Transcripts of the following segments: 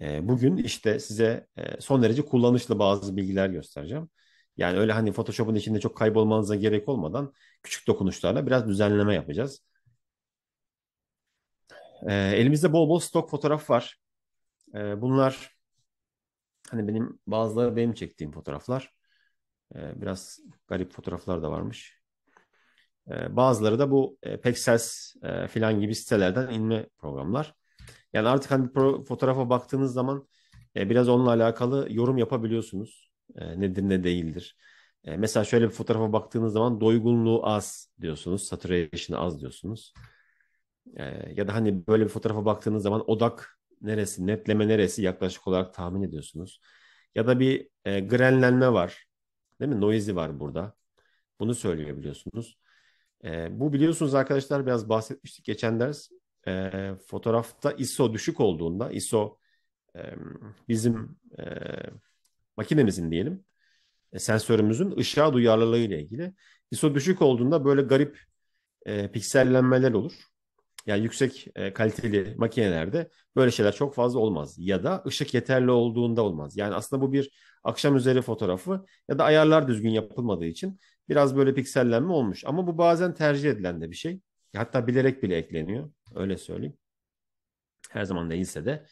Ee, bugün işte size e, son derece kullanışlı bazı bilgiler göstereceğim. Yani öyle hani Photoshop'un içinde çok kaybolmanıza gerek olmadan küçük dokunuşlarla biraz düzenleme yapacağız. Ee, elimizde bol bol stok fotoğraf var. Ee, bunlar hani benim bazıları benim çektiğim fotoğraflar. Biraz garip fotoğraflar da varmış. Bazıları da bu e, Pexels e, filan gibi sitelerden inme programlar. Yani artık hani pro, fotoğrafa baktığınız zaman e, biraz onunla alakalı yorum yapabiliyorsunuz. E, nedir ne değildir. E, mesela şöyle bir fotoğrafa baktığınız zaman doygunluğu az diyorsunuz. Saturation'ı az diyorsunuz. E, ya da hani böyle bir fotoğrafa baktığınız zaman odak neresi, netleme neresi yaklaşık olarak tahmin ediyorsunuz. Ya da bir e, grenlenme var. Değil mi? Noisy var burada. Bunu söyleyebiliyorsunuz. E, bu biliyorsunuz arkadaşlar biraz bahsetmiştik geçen ders e, fotoğrafta ISO düşük olduğunda ISO e, bizim e, makinemizin diyelim e, sensörümüzün ışığa duyarlılığı ile ilgili ISO düşük olduğunda böyle garip e, piksellenmeler olur. Yani yüksek e, kaliteli makinelerde böyle şeyler çok fazla olmaz. Ya da ışık yeterli olduğunda olmaz. Yani aslında bu bir akşam üzeri fotoğrafı ya da ayarlar düzgün yapılmadığı için biraz böyle piksellenme olmuş. Ama bu bazen tercih edilen de bir şey. Hatta bilerek bile ekleniyor. Öyle söyleyeyim. Her zaman değilse de.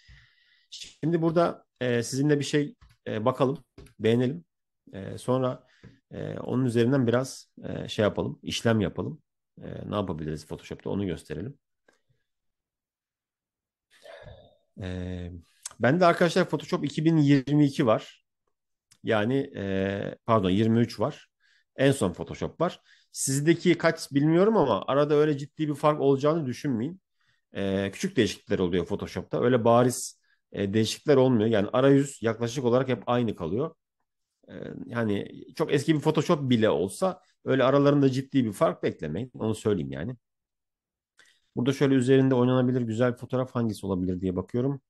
Şimdi burada e, sizinle bir şey e, bakalım, beğenelim. E, sonra e, onun üzerinden biraz e, şey yapalım, işlem yapalım. E, ne yapabiliriz Photoshop'ta onu gösterelim. E, ben de arkadaşlar Photoshop 2022 var. Yani e, pardon 23 var. En son Photoshop var. Sizdeki kaç bilmiyorum ama arada öyle ciddi bir fark olacağını düşünmeyin. Ee, küçük değişiklikler oluyor Photoshop'ta. Öyle bariz e, değişiklikler olmuyor. Yani arayüz yaklaşık olarak hep aynı kalıyor. Ee, yani çok eski bir Photoshop bile olsa öyle aralarında ciddi bir fark beklemeyin. Onu söyleyeyim yani. Burada şöyle üzerinde oynanabilir güzel bir fotoğraf hangisi olabilir diye bakıyorum.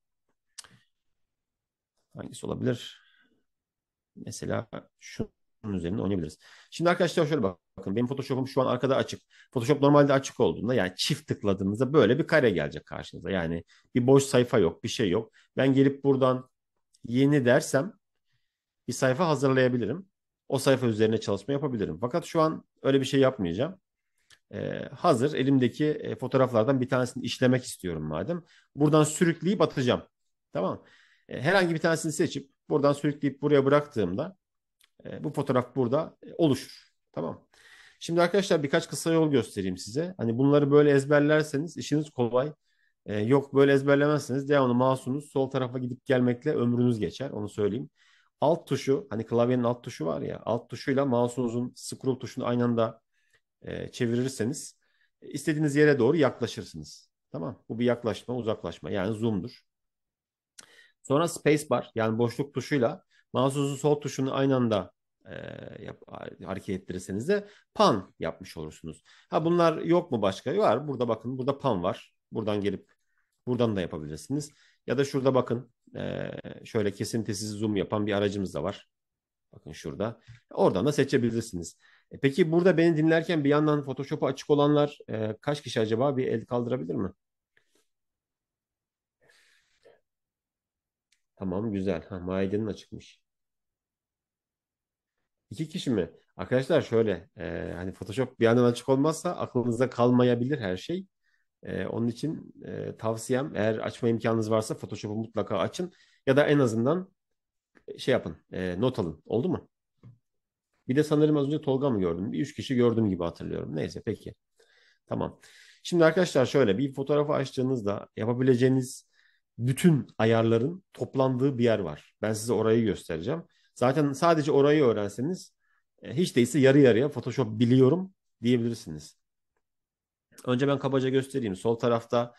Hangisi olabilir? Mesela şu bunun üzerinde oynayabiliriz. Şimdi arkadaşlar şöyle bakın. Benim Photoshop'um şu an arkada açık. Photoshop normalde açık olduğunda yani çift tıkladığınızda böyle bir kare gelecek karşınıza. Yani bir boş sayfa yok, bir şey yok. Ben gelip buradan yeni dersem bir sayfa hazırlayabilirim. O sayfa üzerine çalışma yapabilirim. Fakat şu an öyle bir şey yapmayacağım. Ee, hazır elimdeki e, fotoğraflardan bir tanesini işlemek istiyorum madem. Buradan sürükleyip atacağım. Tamam. E, herhangi bir tanesini seçip buradan sürükleyip buraya bıraktığımda e, bu fotoğraf burada e, oluşur. Tamam. Şimdi arkadaşlar birkaç kısa yol göstereyim size. Hani bunları böyle ezberlerseniz işiniz kolay. E, yok böyle ezberlemezseniz devamlı mouse'unuz sol tarafa gidip gelmekle ömrünüz geçer. Onu söyleyeyim. Alt tuşu hani klavyenin alt tuşu var ya alt tuşuyla mouse'unuzun scroll tuşunu aynı anda e, çevirirseniz e, istediğiniz yere doğru yaklaşırsınız. Tamam. Bu bir yaklaşma, uzaklaşma yani zoom'dur. Sonra space bar yani boşluk tuşuyla Mouse'unuzun sol tuşunu aynı anda e, yap, hareket ettirirseniz de pan yapmış olursunuz. Ha bunlar yok mu başka? Var. Burada bakın burada pan var. Buradan gelip buradan da yapabilirsiniz. Ya da şurada bakın e, şöyle kesintisiz zoom yapan bir aracımız da var. Bakın şurada. Oradan da seçebilirsiniz. E, peki burada beni dinlerken bir yandan Photoshop'a açık olanlar e, kaç kişi acaba? Bir el kaldırabilir mi? Tamam güzel. Ha, Maiden'in açıkmış. İki kişi mi? Arkadaşlar şöyle e, hani Photoshop bir yandan açık olmazsa aklınızda kalmayabilir her şey. E, onun için e, tavsiyem eğer açma imkanınız varsa Photoshop'u mutlaka açın ya da en azından şey yapın e, not alın oldu mu? Bir de sanırım az önce Tolga mı gördüm? Bir üç kişi gördüm gibi hatırlıyorum. Neyse peki. Tamam. Şimdi arkadaşlar şöyle bir fotoğrafı açtığınızda yapabileceğiniz bütün ayarların toplandığı bir yer var. Ben size orayı göstereceğim. Zaten sadece orayı öğrenseniz e, hiç değilse yarı yarıya Photoshop biliyorum diyebilirsiniz. Önce ben kabaca göstereyim. Sol tarafta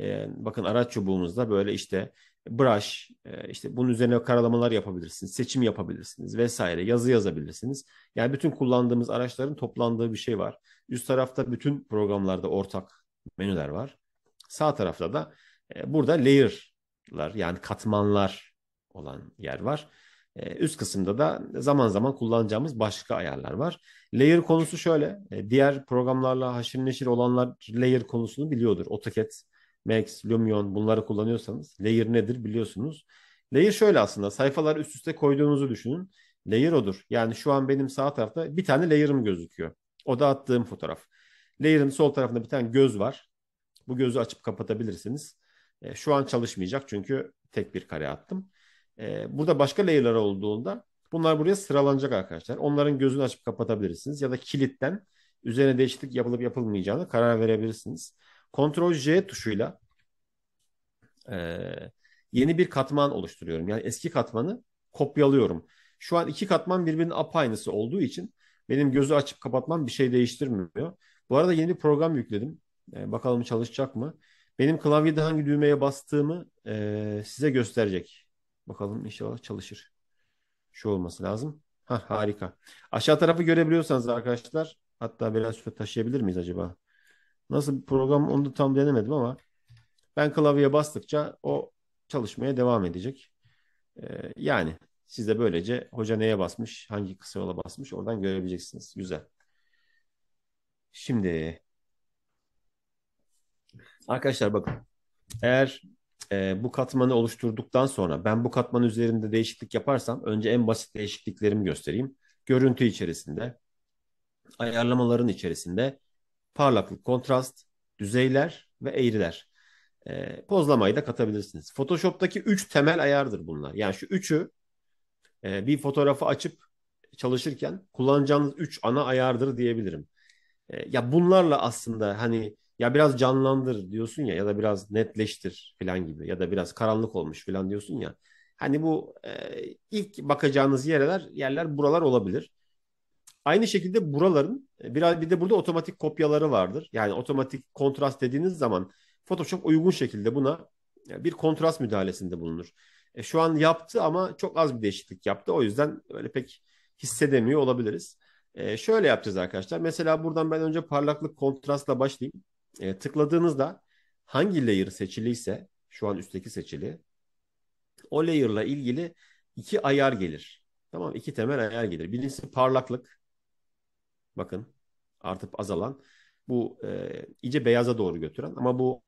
e, bakın araç çubuğumuzda böyle işte brush, e, işte bunun üzerine karalamalar yapabilirsiniz, seçim yapabilirsiniz vesaire, yazı yazabilirsiniz. Yani bütün kullandığımız araçların toplandığı bir şey var. Üst tarafta bütün programlarda ortak menüler var. Sağ tarafta da e, burada layer'lar yani katmanlar olan yer var. Ee, üst kısımda da zaman zaman kullanacağımız başka ayarlar var. Layer konusu şöyle. E, diğer programlarla haşir neşir olanlar layer konusunu biliyordur. AutoCAD, Max, Lumion bunları kullanıyorsanız layer nedir biliyorsunuz. Layer şöyle aslında sayfalar üst üste koyduğunuzu düşünün. Layer odur. Yani şu an benim sağ tarafta bir tane layer'ım gözüküyor. O da attığım fotoğraf. Layer'ın sol tarafında bir tane göz var. Bu gözü açıp kapatabilirsiniz. E, şu an çalışmayacak çünkü tek bir kare attım. Ee, burada başka layer'lar olduğunda bunlar buraya sıralanacak arkadaşlar. Onların gözünü açıp kapatabilirsiniz ya da kilitten üzerine değişiklik yapılıp yapılmayacağını karar verebilirsiniz. Ctrl J tuşuyla e, yeni bir katman oluşturuyorum. Yani eski katmanı kopyalıyorum. Şu an iki katman birbirinin apaynısı olduğu için benim gözü açıp kapatmam bir şey değiştirmiyor. Bu arada yeni bir program yükledim. E, bakalım çalışacak mı? Benim klavyede hangi düğmeye bastığımı e, size gösterecek. Bakalım inşallah çalışır. Şu olması lazım. Ha harika. Aşağı tarafı görebiliyorsanız arkadaşlar hatta biraz şöyle taşıyabilir miyiz acaba? Nasıl bir program onu da tam denemedim ama ben klavyeye bastıkça o çalışmaya devam edecek. Ee, yani siz de böylece hoca neye basmış, hangi kısa yola basmış oradan görebileceksiniz. Güzel. Şimdi arkadaşlar bakın eğer e, bu katmanı oluşturduktan sonra ben bu katman üzerinde değişiklik yaparsam önce en basit değişikliklerimi göstereyim. Görüntü içerisinde, ayarlamaların içerisinde parlaklık, kontrast, düzeyler ve eğriler. E, pozlamayı da katabilirsiniz. Photoshop'taki 3 temel ayardır bunlar. Yani şu üçü e, bir fotoğrafı açıp çalışırken kullanacağınız 3 ana ayardır diyebilirim. E, ya bunlarla aslında hani ya biraz canlandır diyorsun ya ya da biraz netleştir falan gibi ya da biraz karanlık olmuş falan diyorsun ya. Hani bu e, ilk bakacağınız yerler yerler buralar olabilir. Aynı şekilde buraların e, biraz bir de burada otomatik kopyaları vardır. Yani otomatik kontrast dediğiniz zaman Photoshop uygun şekilde buna e, bir kontrast müdahalesinde bulunur. E, şu an yaptı ama çok az bir değişiklik yaptı. O yüzden öyle pek hissedemiyor olabiliriz. E, şöyle yapacağız arkadaşlar. Mesela buradan ben önce parlaklık kontrastla başlayayım e, tıkladığınızda hangi layer seçiliyse şu an üstteki seçili o layer'la ilgili iki ayar gelir. Tamam iki temel ayar gelir. Birincisi parlaklık. Bakın artıp azalan. Bu e, iyice beyaza doğru götüren ama bu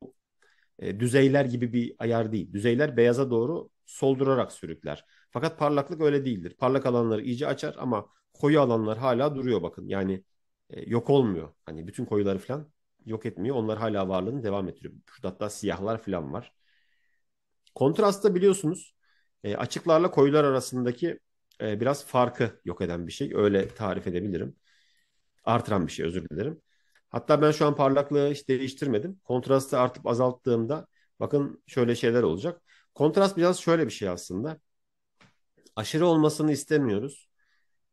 e, düzeyler gibi bir ayar değil. Düzeyler beyaza doğru soldurarak sürükler. Fakat parlaklık öyle değildir. Parlak alanları iyice açar ama koyu alanlar hala duruyor bakın. Yani e, yok olmuyor. Hani bütün koyuları falan yok etmiyor. Onlar hala varlığını devam ettiriyor. Şurada hatta siyahlar falan var. Kontrastta biliyorsunuz e, açıklarla koyular arasındaki e, biraz farkı yok eden bir şey. Öyle tarif edebilirim. Artıran bir şey özür dilerim. Hatta ben şu an parlaklığı hiç değiştirmedim. Kontrastı artıp azalttığımda bakın şöyle şeyler olacak. Kontrast biraz şöyle bir şey aslında. Aşırı olmasını istemiyoruz.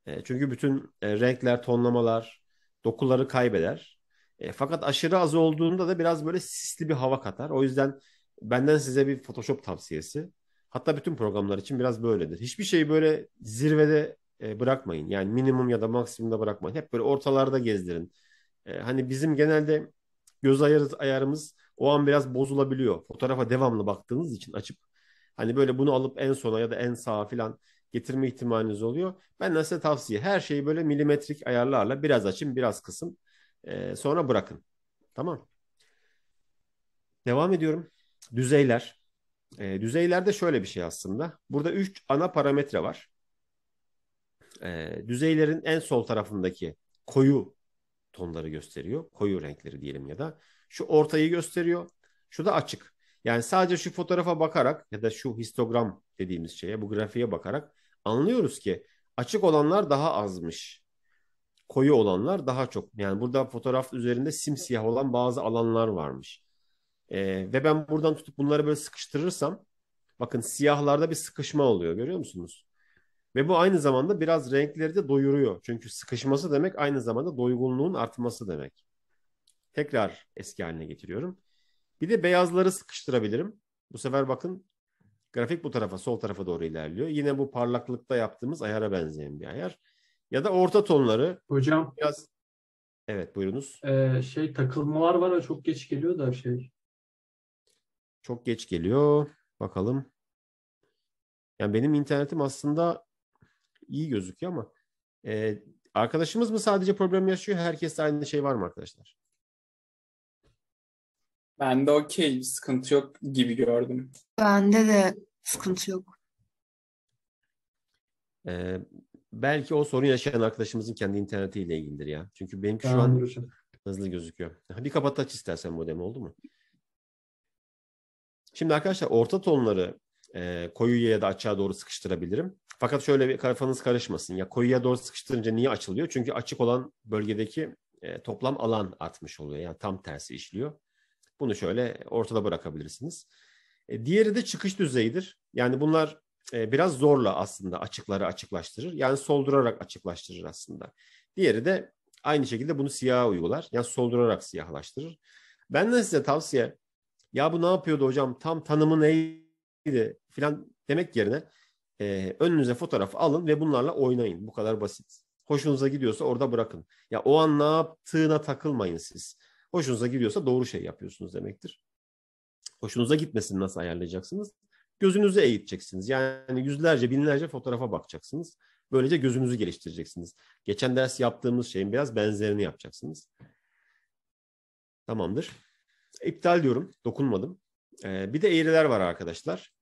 E, çünkü bütün renkler, tonlamalar, dokuları kaybeder. E, fakat aşırı az olduğunda da biraz böyle sisli bir hava katar. O yüzden benden size bir Photoshop tavsiyesi. Hatta bütün programlar için biraz böyledir. Hiçbir şeyi böyle zirvede e, bırakmayın. Yani minimum ya da maksimumda bırakmayın. Hep böyle ortalarda gezdirin. E, hani bizim genelde göz ayarı, ayarımız o an biraz bozulabiliyor. Fotoğrafa devamlı baktığınız için açıp hani böyle bunu alıp en sona ya da en sağa filan getirme ihtimaliniz oluyor. Ben size tavsiye her şeyi böyle milimetrik ayarlarla biraz açın biraz kısın. E, sonra bırakın. Tamam. Devam ediyorum. Düzeyler. E, düzeylerde şöyle bir şey aslında. Burada 3 ana parametre var. E, düzeylerin en sol tarafındaki koyu tonları gösteriyor. Koyu renkleri diyelim ya da. Şu ortayı gösteriyor. Şu da açık. Yani sadece şu fotoğrafa bakarak ya da şu histogram dediğimiz şeye, bu grafiğe bakarak anlıyoruz ki açık olanlar daha azmış koyu olanlar daha çok. Yani burada fotoğraf üzerinde simsiyah olan bazı alanlar varmış. E, ve ben buradan tutup bunları böyle sıkıştırırsam bakın siyahlarda bir sıkışma oluyor görüyor musunuz? Ve bu aynı zamanda biraz renkleri de doyuruyor. Çünkü sıkışması demek aynı zamanda doygunluğun artması demek. Tekrar eski haline getiriyorum. Bir de beyazları sıkıştırabilirim. Bu sefer bakın grafik bu tarafa sol tarafa doğru ilerliyor. Yine bu parlaklıkta yaptığımız ayara benzeyen bir ayar ya da orta tonları. Hocam biraz Evet buyurunuz. Ee, şey takılmalar var ama çok geç geliyor da şey. Çok geç geliyor. Bakalım. Yani benim internetim aslında iyi gözüküyor ama e, arkadaşımız mı sadece problem yaşıyor? Herkeste aynı şey var mı arkadaşlar? Ben de okey. Sıkıntı yok gibi gördüm. Bende de sıkıntı yok. Ee, belki o sorun yaşayan arkadaşımızın kendi internetiyle ilgilidir ya. Çünkü benimki şu an hızlı gözüküyor. Bir kapat aç istersen modemi oldu mu? Şimdi arkadaşlar orta tonları e, koyuya ya da açığa doğru sıkıştırabilirim. Fakat şöyle bir kafanız karışmasın. Ya koyuya doğru sıkıştırınca niye açılıyor? Çünkü açık olan bölgedeki e, toplam alan artmış oluyor. Yani tam tersi işliyor. Bunu şöyle ortada bırakabilirsiniz. E, diğeri de çıkış düzeyidir. Yani bunlar e, biraz zorla aslında açıkları açıklaştırır. Yani soldurarak açıklaştırır aslında. Diğeri de aynı şekilde bunu siyaha uygular. Yani soldurarak siyahlaştırır. Benden size tavsiye ya bu ne yapıyordu hocam tam tanımı neydi filan demek yerine e, önünüze fotoğraf alın ve bunlarla oynayın. Bu kadar basit. Hoşunuza gidiyorsa orada bırakın. Ya o an ne yaptığına takılmayın siz. Hoşunuza gidiyorsa doğru şey yapıyorsunuz demektir. Hoşunuza gitmesini nasıl ayarlayacaksınız? gözünüzü eğiteceksiniz. Yani yüzlerce, binlerce fotoğrafa bakacaksınız. Böylece gözünüzü geliştireceksiniz. Geçen ders yaptığımız şeyin biraz benzerini yapacaksınız. Tamamdır. İptal diyorum. Dokunmadım. Ee, bir de eğriler var arkadaşlar.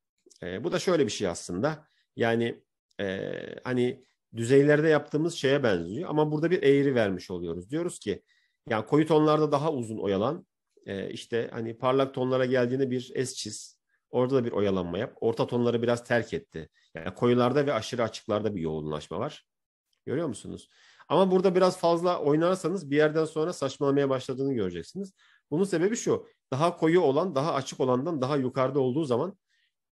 Ee, bu da şöyle bir şey aslında. Yani e, hani düzeylerde yaptığımız şeye benziyor ama burada bir eğri vermiş oluyoruz. Diyoruz ki yani koyu tonlarda daha uzun oyalan e, işte hani parlak tonlara geldiğinde bir es çiz Orada da bir oyalanma yap. Orta tonları biraz terk etti. Yani koyularda ve aşırı açıklarda bir yoğunlaşma var. Görüyor musunuz? Ama burada biraz fazla oynarsanız bir yerden sonra saçmalamaya başladığını göreceksiniz. Bunun sebebi şu. Daha koyu olan, daha açık olandan daha yukarıda olduğu zaman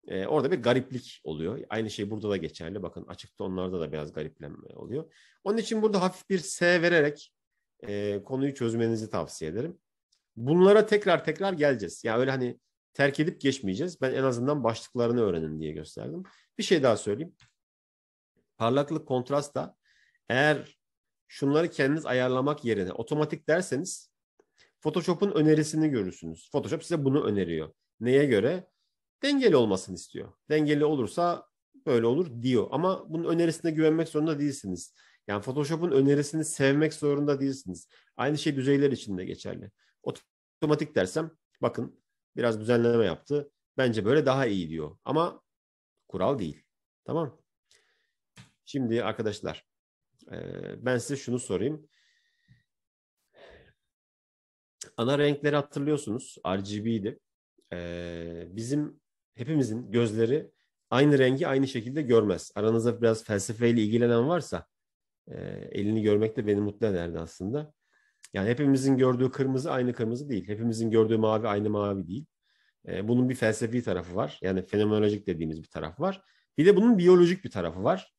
e, orada bir gariplik oluyor. Aynı şey burada da geçerli. Bakın açıkta onlarda da biraz gariplenme oluyor. Onun için burada hafif bir S vererek e, konuyu çözmenizi tavsiye ederim. Bunlara tekrar tekrar geleceğiz. Ya yani öyle hani terk edip geçmeyeceğiz. Ben en azından başlıklarını öğrenin diye gösterdim. Bir şey daha söyleyeyim. Parlaklık kontrast da eğer şunları kendiniz ayarlamak yerine otomatik derseniz Photoshop'un önerisini görürsünüz. Photoshop size bunu öneriyor. Neye göre? Dengeli olmasını istiyor. Dengeli olursa böyle olur diyor. Ama bunun önerisine güvenmek zorunda değilsiniz. Yani Photoshop'un önerisini sevmek zorunda değilsiniz. Aynı şey düzeyler için de geçerli. Otomatik dersem bakın Biraz düzenleme yaptı. Bence böyle daha iyi diyor. Ama kural değil. Tamam. Şimdi arkadaşlar e, ben size şunu sorayım. Ana renkleri hatırlıyorsunuz. RGB'ydi. E, bizim hepimizin gözleri aynı rengi aynı şekilde görmez. Aranızda biraz felsefeyle ilgilenen varsa e, elini görmek de beni mutlu ederdi aslında. Yani hepimizin gördüğü kırmızı aynı kırmızı değil. Hepimizin gördüğü mavi aynı mavi değil. E, bunun bir felsefi tarafı var. Yani fenomenolojik dediğimiz bir tarafı var. Bir de bunun biyolojik bir tarafı var.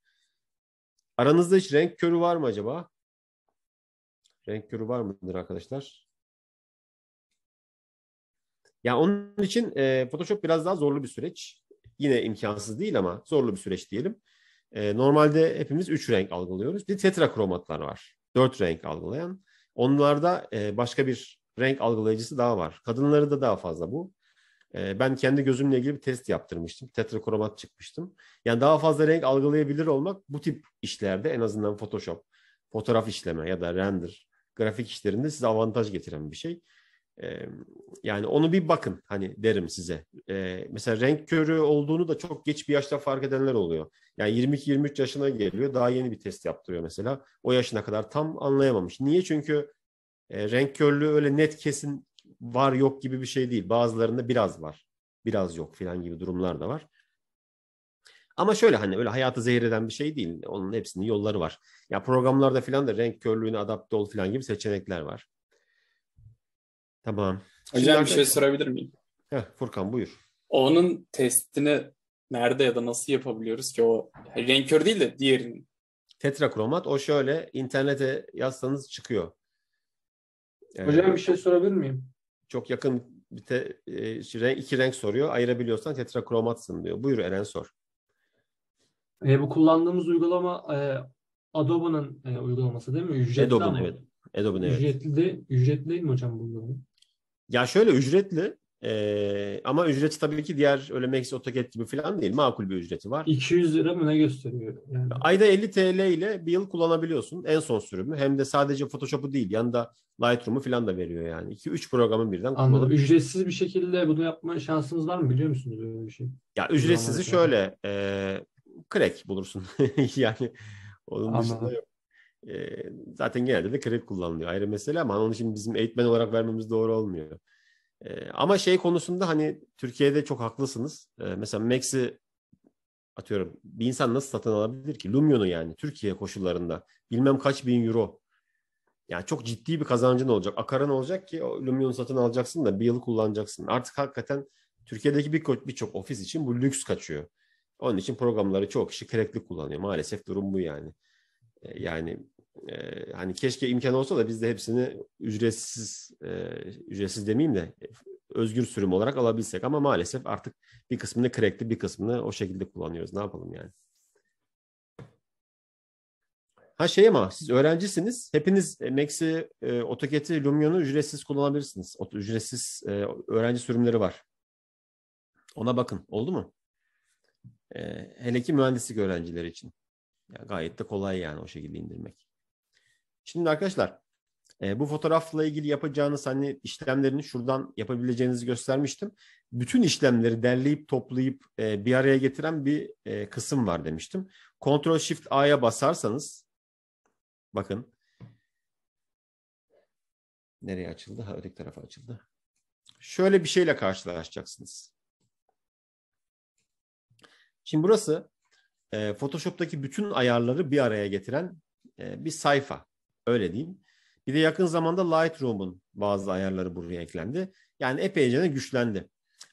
Aranızda hiç renk körü var mı acaba? Renk körü var mıdır arkadaşlar? Yani onun için e, Photoshop biraz daha zorlu bir süreç. Yine imkansız değil ama zorlu bir süreç diyelim. E, normalde hepimiz üç renk algılıyoruz. Bir tetra var. Dört renk algılayan. Onlarda e, başka bir renk algılayıcısı daha var. Kadınları da daha fazla bu. E, ben kendi gözümle ilgili bir test yaptırmıştım. Tetrakromat çıkmıştım. Yani daha fazla renk algılayabilir olmak bu tip işlerde en azından Photoshop, fotoğraf işleme ya da render, grafik işlerinde size avantaj getiren bir şey yani onu bir bakın hani derim size. E, mesela renk körü olduğunu da çok geç bir yaşta fark edenler oluyor. Yani 22-23 yaşına geliyor daha yeni bir test yaptırıyor mesela. O yaşına kadar tam anlayamamış. Niye? Çünkü e, renk körlüğü öyle net kesin var yok gibi bir şey değil. Bazılarında biraz var, biraz yok filan gibi durumlar da var. Ama şöyle hani öyle hayatı zehir eden bir şey değil. Onun hepsinin yolları var. Ya programlarda filan da renk körlüğüne adapte ol filan gibi seçenekler var. Tamam. Hocam Şimdi bir şey sorabilir miyim? Heh, Furkan buyur. Onun testini nerede ya da nasıl yapabiliyoruz ki o yani renkör değil de diğerinin? Tetrakromat o şöyle internete yazsanız çıkıyor. Ee, Hocam bir şey sorabilir miyim? Çok yakın bir te, e, iki renk soruyor. Ayırabiliyorsan tetrakromatsın diyor. Buyur Eren sor. E, bu kullandığımız uygulama e, Adobe'nin e, uygulaması değil mi? Ücretli Adobe'nin evet. Adobe'nin evet. Ücretli, ücretli değil mi hocam bu uygulama? Ya şöyle ücretli ee, ama ücreti tabii ki diğer öyle Max AutoCAD gibi falan değil. Makul bir ücreti var. 200 lira mı ne gösteriyor? Yani? Ayda 50 TL ile bir yıl kullanabiliyorsun. En son sürümü. Hem de sadece Photoshop'u değil. Yanında Lightroom'u falan da veriyor yani. 2-3 programı birden Anladım. Ücretsiz bir şekilde bunu yapma şansınız var mı? Biliyor musunuz öyle bir şey? Ya ücretsizi şöyle e, crack bulursun. yani onun Anladım. dışında yok. E, zaten genelde de kredi kullanılıyor ayrı mesele ama hani onu şimdi bizim eğitmen olarak vermemiz doğru olmuyor. E, ama şey konusunda hani Türkiye'de çok haklısınız. E, mesela Max'i atıyorum bir insan nasıl satın alabilir ki? Lumion'u yani Türkiye koşullarında bilmem kaç bin euro. Yani çok ciddi bir kazancın olacak. Akarın olacak ki Lumion'u satın alacaksın da bir yıl kullanacaksın. Artık hakikaten Türkiye'deki birçok bir ofis için bu lüks kaçıyor. Onun için programları çok kişi crackli kullanıyor. Maalesef durum bu yani. Yani e, hani keşke imkan olsa da biz de hepsini ücretsiz e, ücretsiz demeyeyim de özgür sürüm olarak alabilsek ama maalesef artık bir kısmını crack'li bir kısmını o şekilde kullanıyoruz. Ne yapalım yani? Ha şey ama siz öğrencisiniz. Hepiniz e, Max'i, e, AutoCAD'i, Lumion'u ücretsiz kullanabilirsiniz. O, ücretsiz e, öğrenci sürümleri var. Ona bakın. Oldu mu? E, hele ki mühendislik öğrencileri için. Yani gayet de kolay yani o şekilde indirmek. Şimdi arkadaşlar e, bu fotoğrafla ilgili yapacağınız hani işlemlerini şuradan yapabileceğinizi göstermiştim. Bütün işlemleri derleyip toplayıp e, bir araya getiren bir e, kısım var demiştim. Ctrl Shift A'ya basarsanız bakın nereye açıldı? Ha öteki tarafa açıldı. Şöyle bir şeyle karşılaşacaksınız. Şimdi burası e, Photoshop'taki bütün ayarları bir araya getiren e, bir sayfa. Öyle diyeyim. Bir de yakın zamanda Lightroom'un bazı ayarları buraya eklendi. Yani epeyce de güçlendi.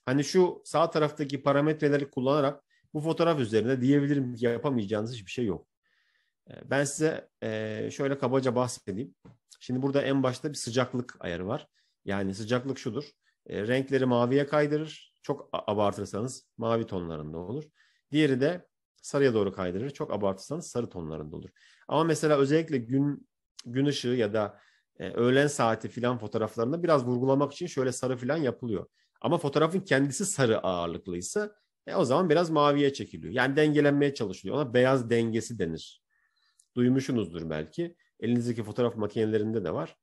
Hani şu sağ taraftaki parametreleri kullanarak bu fotoğraf üzerinde diyebilirim ki yapamayacağınız hiçbir şey yok. Ee, ben size e, şöyle kabaca bahsedeyim. Şimdi burada en başta bir sıcaklık ayarı var. Yani sıcaklık şudur. E, renkleri maviye kaydırır. Çok abartırsanız mavi tonlarında olur. Diğeri de sarıya doğru kaydırır. Çok abartırsanız sarı tonlarında olur. Ama mesela özellikle gün gün ışığı ya da e, öğlen saati filan fotoğraflarında biraz vurgulamak için şöyle sarı filan yapılıyor. Ama fotoğrafın kendisi sarı ağırlıklıysa e, o zaman biraz maviye çekiliyor. Yani dengelenmeye çalışılıyor. Ona beyaz dengesi denir. Duymuşsunuzdur belki. Elinizdeki fotoğraf makinelerinde de var.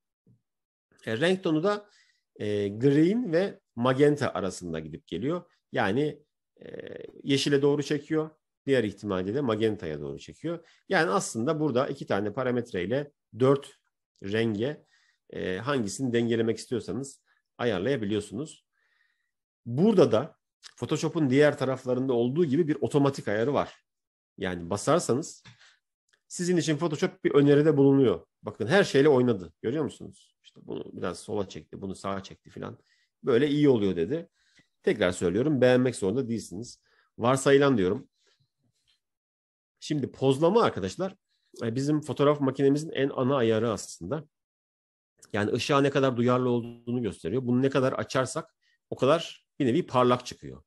E, renk tonu da e, green ve magenta arasında gidip geliyor. Yani e, yeşile doğru çekiyor. Diğer ihtimalde de magenta'ya doğru çekiyor. Yani aslında burada iki tane parametreyle dört renge e, hangisini dengelemek istiyorsanız ayarlayabiliyorsunuz. Burada da Photoshop'un diğer taraflarında olduğu gibi bir otomatik ayarı var. Yani basarsanız sizin için Photoshop bir öneride bulunuyor. Bakın her şeyle oynadı. Görüyor musunuz? İşte bunu biraz sola çekti, bunu sağa çekti filan. Böyle iyi oluyor dedi. Tekrar söylüyorum beğenmek zorunda değilsiniz. Varsayılan diyorum Şimdi pozlama arkadaşlar e, bizim fotoğraf makinemizin en ana ayarı aslında. Yani ışığa ne kadar duyarlı olduğunu gösteriyor. Bunu ne kadar açarsak o kadar bir nevi parlak çıkıyor.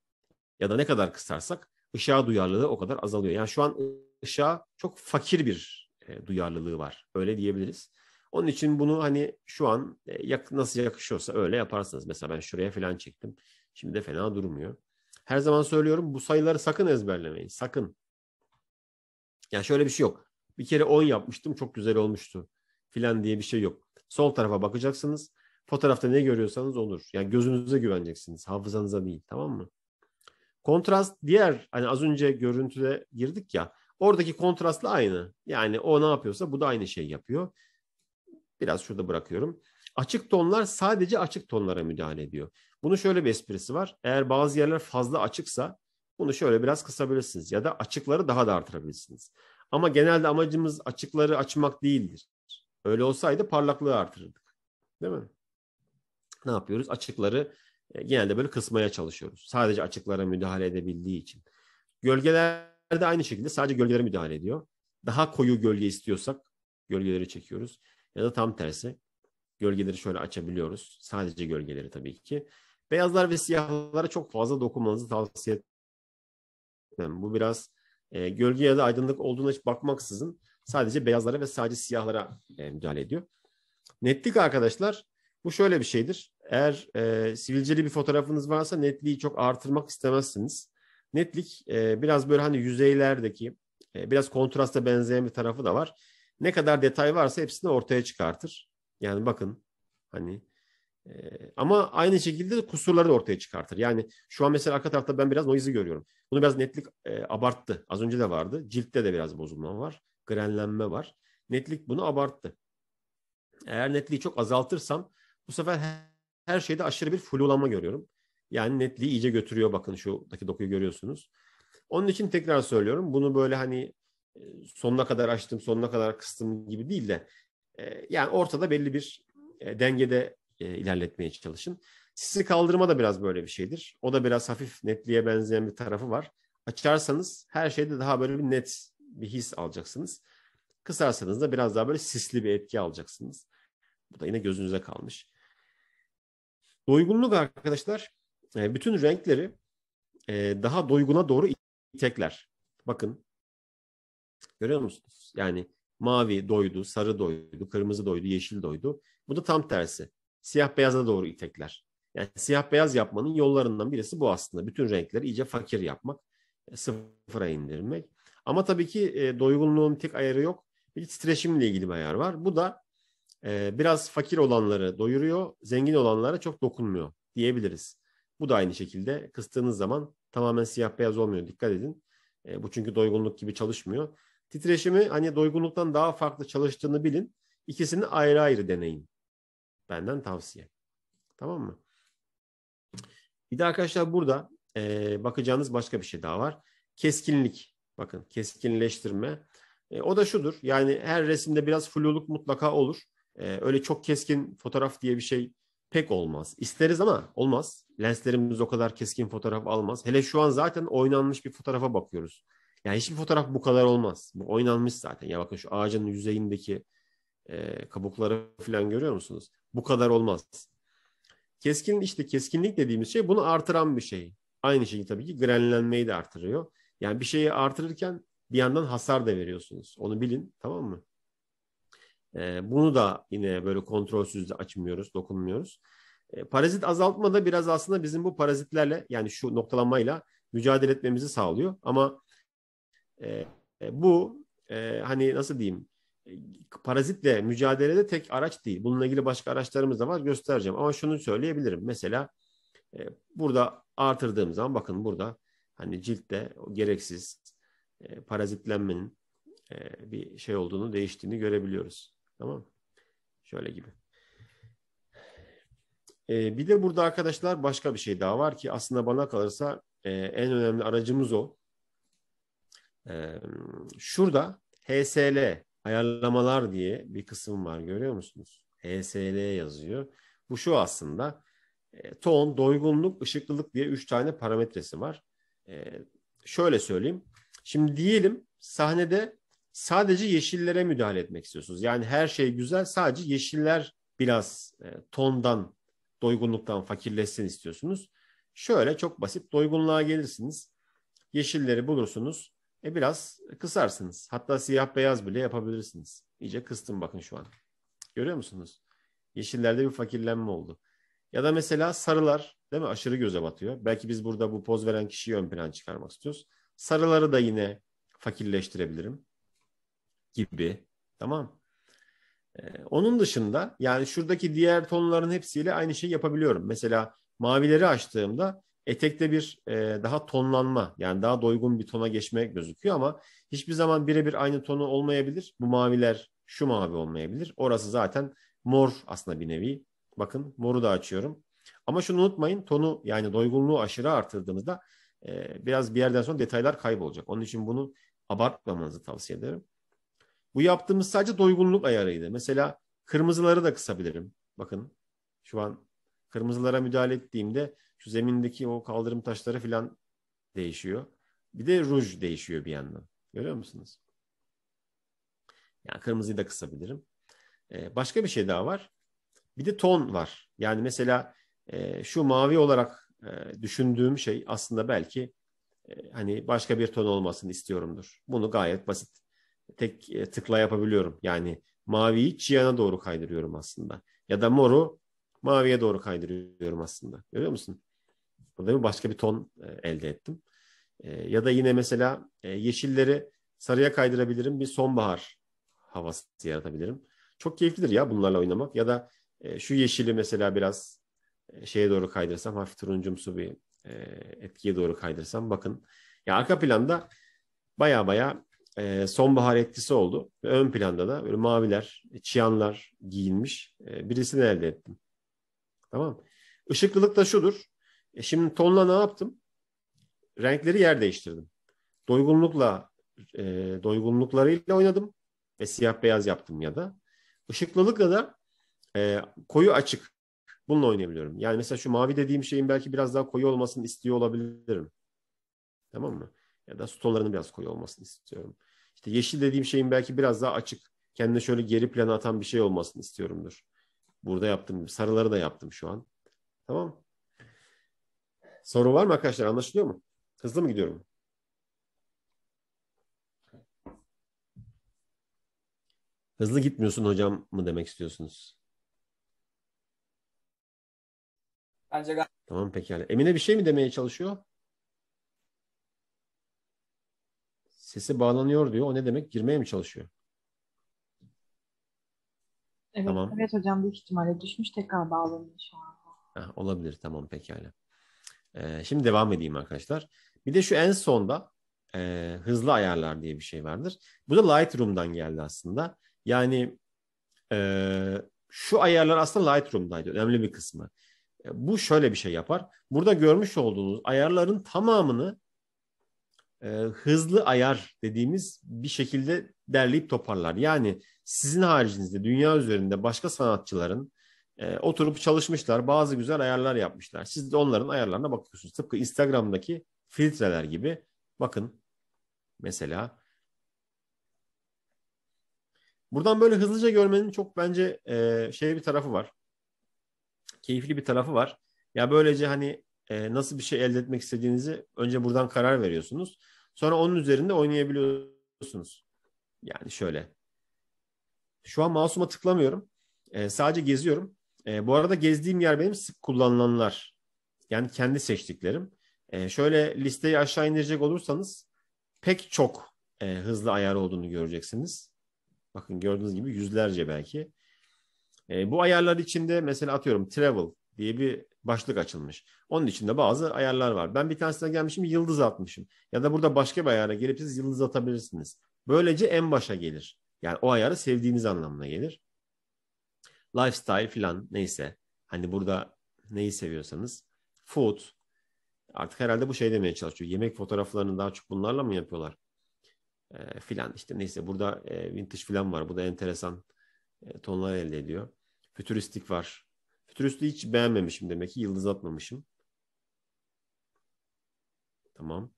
Ya da ne kadar kısarsak ışığa duyarlılığı o kadar azalıyor. Yani şu an ışığa çok fakir bir e, duyarlılığı var. Öyle diyebiliriz. Onun için bunu hani şu an e, nasıl yakışıyorsa öyle yaparsınız. Mesela ben şuraya falan çektim. Şimdi de fena durmuyor. Her zaman söylüyorum bu sayıları sakın ezberlemeyin. Sakın. Yani şöyle bir şey yok. Bir kere 10 yapmıştım çok güzel olmuştu filan diye bir şey yok. Sol tarafa bakacaksınız. Fotoğrafta ne görüyorsanız olur. Yani gözünüze güveneceksiniz. Hafızanıza değil tamam mı? Kontrast diğer hani az önce görüntüde girdik ya. Oradaki kontrastla aynı. Yani o ne yapıyorsa bu da aynı şeyi yapıyor. Biraz şurada bırakıyorum. Açık tonlar sadece açık tonlara müdahale ediyor. Bunun şöyle bir esprisi var. Eğer bazı yerler fazla açıksa bunu şöyle biraz kısabilirsiniz ya da açıkları daha da artırabilirsiniz. Ama genelde amacımız açıkları açmak değildir. Öyle olsaydı parlaklığı artırırdık. Değil mi? Ne yapıyoruz? Açıkları e, genelde böyle kısmaya çalışıyoruz. Sadece açıklara müdahale edebildiği için. Gölgelerde aynı şekilde sadece gölgelere müdahale ediyor. Daha koyu gölge istiyorsak gölgeleri çekiyoruz. Ya da tam tersi gölgeleri şöyle açabiliyoruz. Sadece gölgeleri tabii ki. Beyazlar ve siyahlara çok fazla dokunmanızı tavsiye etmiyorum etmem. Bu biraz e, gölge ya da aydınlık olduğuna hiç bakmaksızın sadece beyazlara ve sadece siyahlara e, müdahale ediyor. Netlik arkadaşlar bu şöyle bir şeydir. Eğer e, sivilceli bir fotoğrafınız varsa netliği çok artırmak istemezsiniz. Netlik e, biraz böyle hani yüzeylerdeki e, biraz kontrasta benzeyen bir tarafı da var. Ne kadar detay varsa hepsini ortaya çıkartır. Yani bakın hani ee, ama aynı şekilde de kusurları da ortaya çıkartır. Yani şu an mesela arka tarafta ben biraz noise'ı görüyorum. Bunu biraz netlik e, abarttı. Az önce de vardı. Ciltte de biraz bozulma var. Grenlenme var. Netlik bunu abarttı. Eğer netliği çok azaltırsam bu sefer her şeyde aşırı bir flulanma görüyorum. Yani netliği iyice götürüyor. Bakın şuradaki dokuyu görüyorsunuz. Onun için tekrar söylüyorum. Bunu böyle hani e, sonuna kadar açtım, sonuna kadar kıstım gibi değil de e, yani ortada belli bir e, dengede e, ilerletmeye çalışın. Sisi kaldırma da biraz böyle bir şeydir. O da biraz hafif netliğe benzeyen bir tarafı var. Açarsanız her şeyde daha böyle bir net bir his alacaksınız. Kısarsanız da biraz daha böyle sisli bir etki alacaksınız. Bu da yine gözünüze kalmış. Doygunluk arkadaşlar e, bütün renkleri e, daha doyguna doğru itekler. Bakın görüyor musunuz? Yani mavi doydu, sarı doydu, kırmızı doydu, yeşil doydu. Bu da tam tersi siyah beyaza doğru itekler. Yani siyah beyaz yapmanın yollarından birisi bu aslında. Bütün renkleri iyice fakir yapmak, e, sıfıra indirmek. Ama tabii ki e, doygunluğun tek ayarı yok. Bir titreşimle ilgili bir ayar var. Bu da e, biraz fakir olanları doyuruyor, zengin olanlara çok dokunmuyor diyebiliriz. Bu da aynı şekilde kıstığınız zaman tamamen siyah beyaz olmuyor. Dikkat edin. E, bu çünkü doygunluk gibi çalışmıyor. Titreşimi hani doygunluktan daha farklı çalıştığını bilin. İkisini ayrı ayrı deneyin. Benden tavsiye. Tamam mı? Bir de arkadaşlar burada e, bakacağınız başka bir şey daha var. Keskinlik. Bakın keskinleştirme. E, o da şudur. Yani her resimde biraz fluluk mutlaka olur. E, öyle çok keskin fotoğraf diye bir şey pek olmaz. İsteriz ama olmaz. Lenslerimiz o kadar keskin fotoğraf almaz. Hele şu an zaten oynanmış bir fotoğrafa bakıyoruz. Yani hiçbir fotoğraf bu kadar olmaz. Bu oynanmış zaten. Ya bakın şu ağacın yüzeyindeki e, kabukları falan görüyor musunuz? Bu kadar olmaz. Keskin işte keskinlik dediğimiz şey bunu artıran bir şey. Aynı şeyi tabii ki grenlenmeyi de artırıyor. Yani bir şeyi artırırken bir yandan hasar da veriyorsunuz. Onu bilin tamam mı? E, bunu da yine böyle kontrolsüz açmıyoruz, dokunmuyoruz. E, parazit azaltma da biraz aslında bizim bu parazitlerle yani şu noktalanmayla mücadele etmemizi sağlıyor. Ama e, e bu e, hani nasıl diyeyim e, parazitle mücadelede tek araç değil. Bununla ilgili başka araçlarımız da var göstereceğim. Ama şunu söyleyebilirim. Mesela e, burada artırdığım zaman bakın burada hani ciltte gereksiz e, parazitlenmenin e, bir şey olduğunu değiştiğini görebiliyoruz. Tamam mı? Şöyle gibi. E, bir de burada arkadaşlar başka bir şey daha var ki aslında bana kalırsa e, en önemli aracımız o. E, şurada HSL ayarlamalar diye bir kısım var görüyor musunuz? ESL yazıyor. Bu şu aslında e, ton, doygunluk, ışıklılık diye üç tane parametresi var. E, şöyle söyleyeyim. Şimdi diyelim sahnede sadece yeşillere müdahale etmek istiyorsunuz. Yani her şey güzel sadece yeşiller biraz e, tondan, doygunluktan fakirleşsin istiyorsunuz. Şöyle çok basit doygunluğa gelirsiniz. Yeşilleri bulursunuz. E biraz kısarsınız. Hatta siyah beyaz bile yapabilirsiniz. İyice kıstım bakın şu an. Görüyor musunuz? Yeşillerde bir fakirlenme oldu. Ya da mesela sarılar değil mi? Aşırı göze batıyor. Belki biz burada bu poz veren kişiyi ön plan çıkarmak istiyoruz. Sarıları da yine fakirleştirebilirim gibi. Tamam. Ee, onun dışında yani şuradaki diğer tonların hepsiyle aynı şeyi yapabiliyorum. Mesela mavileri açtığımda Etekte bir e, daha tonlanma yani daha doygun bir tona geçme gözüküyor ama hiçbir zaman birebir aynı tonu olmayabilir. Bu maviler şu mavi olmayabilir. Orası zaten mor aslında bir nevi. Bakın moru da açıyorum. Ama şunu unutmayın tonu yani doygunluğu aşırı artırdığınızda e, biraz bir yerden sonra detaylar kaybolacak. Onun için bunu abartmamanızı tavsiye ederim. Bu yaptığımız sadece doygunluk ayarıydı. Mesela kırmızıları da kısabilirim. Bakın şu an kırmızılara müdahale ettiğimde şu zemindeki o kaldırım taşları filan değişiyor. Bir de ruj değişiyor bir yandan. Görüyor musunuz? Yani kırmızıyı da kısabilirim. Ee, başka bir şey daha var. Bir de ton var. Yani mesela e, şu mavi olarak e, düşündüğüm şey aslında belki e, hani başka bir ton olmasını istiyorumdur. Bunu gayet basit tek e, tıkla yapabiliyorum. Yani maviyi çiyana doğru kaydırıyorum aslında. Ya da moru maviye doğru kaydırıyorum aslında. Görüyor musun? bir Başka bir ton e, elde ettim. E, ya da yine mesela e, yeşilleri sarıya kaydırabilirim. Bir sonbahar havası yaratabilirim. Çok keyiflidir ya bunlarla oynamak. Ya da şu yeşili mesela biraz şeye doğru kaydırsam hafif turuncumsu bir etkiye doğru kaydırsam bakın. Ya arka planda baya baya sonbahar etkisi oldu. Ve ön planda da böyle maviler, çiyanlar giyinmiş birisini elde ettim. Tamam Işıklılık da şudur. E şimdi tonla ne yaptım? Renkleri yer değiştirdim. Doygunlukla e, doygunluklarıyla oynadım ve siyah beyaz yaptım ya da. ışıklılıkla da e, koyu açık bununla oynayabiliyorum. Yani mesela şu mavi dediğim şeyin belki biraz daha koyu olmasını istiyor olabilirim. Tamam mı? Ya da su tonlarının biraz koyu olmasını istiyorum. İşte yeşil dediğim şeyin belki biraz daha açık, kendine şöyle geri plana atan bir şey olmasını istiyorumdur. Burada yaptım. Sarıları da yaptım şu an. Tamam. Sorun var mı arkadaşlar? Anlaşılıyor mu? Hızlı mı gidiyorum? Hızlı gitmiyorsun hocam mı demek istiyorsunuz? Bence Tamam pekala. Emine bir şey mi demeye çalışıyor? Sesi bağlanıyor diyor. O ne demek? Girmeye mi çalışıyor? Evet, Tamam. evet hocam büyük ihtimalle düşmüş tekrar bağlanıyor şu an. Ha, ah, olabilir. Tamam pekala. Ee, şimdi devam edeyim arkadaşlar. Bir de şu en sonda e, hızlı ayarlar diye bir şey vardır. Bu da Lightroom'dan geldi aslında. Yani e, şu ayarlar aslında Lightroom'daydı. Önemli bir kısmı. E, bu şöyle bir şey yapar. Burada görmüş olduğunuz ayarların tamamını e, hızlı ayar dediğimiz bir şekilde derleyip toparlar. Yani sizin haricinizde dünya üzerinde başka sanatçıların e, oturup çalışmışlar. Bazı güzel ayarlar yapmışlar. Siz de onların ayarlarına bakıyorsunuz. Tıpkı Instagram'daki filtreler gibi. Bakın mesela buradan böyle hızlıca görmenin çok bence e, şey bir tarafı var. Keyifli bir tarafı var. Ya böylece hani e, nasıl bir şey elde etmek istediğinizi önce buradan karar veriyorsunuz. Sonra onun üzerinde oynayabiliyorsunuz. Yani şöyle. Şu an masuma tıklamıyorum. E, sadece geziyorum. E, bu arada gezdiğim yer benim sık kullanılanlar. Yani kendi seçtiklerim. E, şöyle listeyi aşağı indirecek olursanız pek çok e, hızlı ayar olduğunu göreceksiniz. Bakın gördüğünüz gibi yüzlerce belki. E, bu ayarlar içinde mesela atıyorum travel diye bir başlık açılmış. Onun içinde bazı ayarlar var. Ben bir tanesine gelmişim yıldız atmışım. Ya da burada başka bir ayara gelip siz yıldız atabilirsiniz. Böylece en başa gelir. Yani o ayarı sevdiğiniz anlamına gelir lifestyle falan neyse. Hani burada neyi seviyorsanız. Food. Artık herhalde bu şey demeye çalışıyor. Yemek fotoğraflarını daha çok bunlarla mı yapıyorlar? E, filan işte neyse burada e, vintage filan var. Bu da enteresan e, tonlar elde ediyor. Fütüristik var. Fütüristiği hiç beğenmemişim demek ki. Yıldız atmamışım. Tamam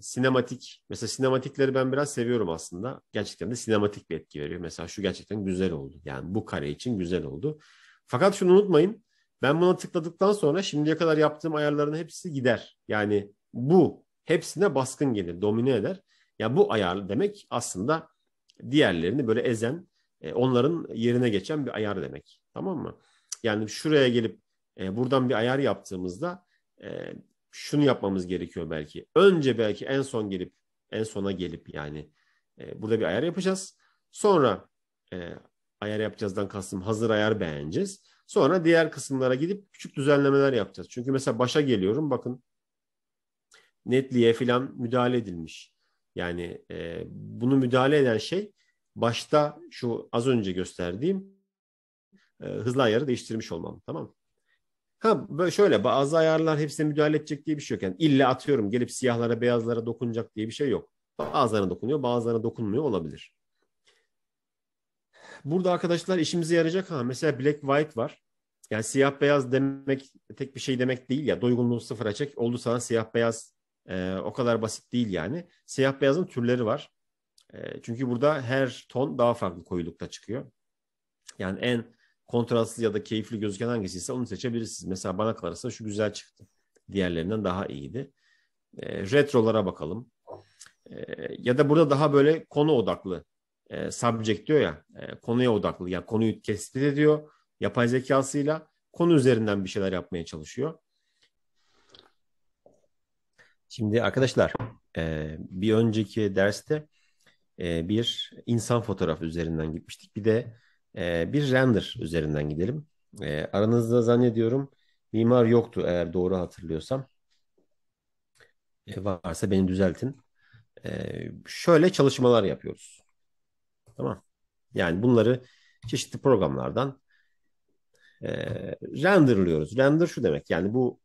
sinematik, mesela sinematikleri ben biraz seviyorum aslında. Gerçekten de sinematik bir etki veriyor. Mesela şu gerçekten güzel oldu. Yani bu kare için güzel oldu. Fakat şunu unutmayın. Ben buna tıkladıktan sonra şimdiye kadar yaptığım ayarların hepsi gider. Yani bu hepsine baskın gelir, domine eder. Ya yani bu ayar demek aslında diğerlerini böyle ezen, e, onların yerine geçen bir ayar demek. Tamam mı? Yani şuraya gelip e, buradan bir ayar yaptığımızda e, şunu yapmamız gerekiyor belki. Önce belki en son gelip en sona gelip yani e, burada bir ayar yapacağız. Sonra e, ayar yapacağızdan kastım hazır ayar beğeneceğiz. Sonra diğer kısımlara gidip küçük düzenlemeler yapacağız. Çünkü mesela başa geliyorum bakın netliğe filan müdahale edilmiş. Yani e, bunu müdahale eden şey başta şu az önce gösterdiğim e, hızlı ayarı değiştirmiş olmam. Tamam mı? Ha böyle şöyle bazı ayarlar hepsine müdahale edecek diye bir şey yok. Yani illa atıyorum gelip siyahlara beyazlara dokunacak diye bir şey yok. Bazılarına dokunuyor bazılarına dokunmuyor olabilir. Burada arkadaşlar işimize yarayacak ha. Mesela black white var. Yani siyah beyaz demek tek bir şey demek değil ya. Doygunluğu sıfıra çek. Oldu sana siyah beyaz e, o kadar basit değil yani. Siyah beyazın türleri var. E, çünkü burada her ton daha farklı koyulukta çıkıyor. Yani en kontrastlı ya da keyifli gözüken hangisiyse onu seçebilirsiniz. Mesela bana kalırsa şu güzel çıktı. Diğerlerinden daha iyiydi. E, retrolara bakalım. E, ya da burada daha böyle konu odaklı. E, subject diyor ya. E, konuya odaklı. Yani konuyu tespit ediyor. Yapay zekasıyla konu üzerinden bir şeyler yapmaya çalışıyor. Şimdi arkadaşlar e, bir önceki derste e, bir insan fotoğrafı üzerinden gitmiştik. Bir de ee, bir render üzerinden gidelim. Ee, aranızda zannediyorum mimar yoktu eğer doğru hatırlıyorsam. E, varsa beni düzeltin. E, şöyle çalışmalar yapıyoruz. Tamam. Yani bunları çeşitli programlardan e, renderlıyoruz. Render şu demek yani bu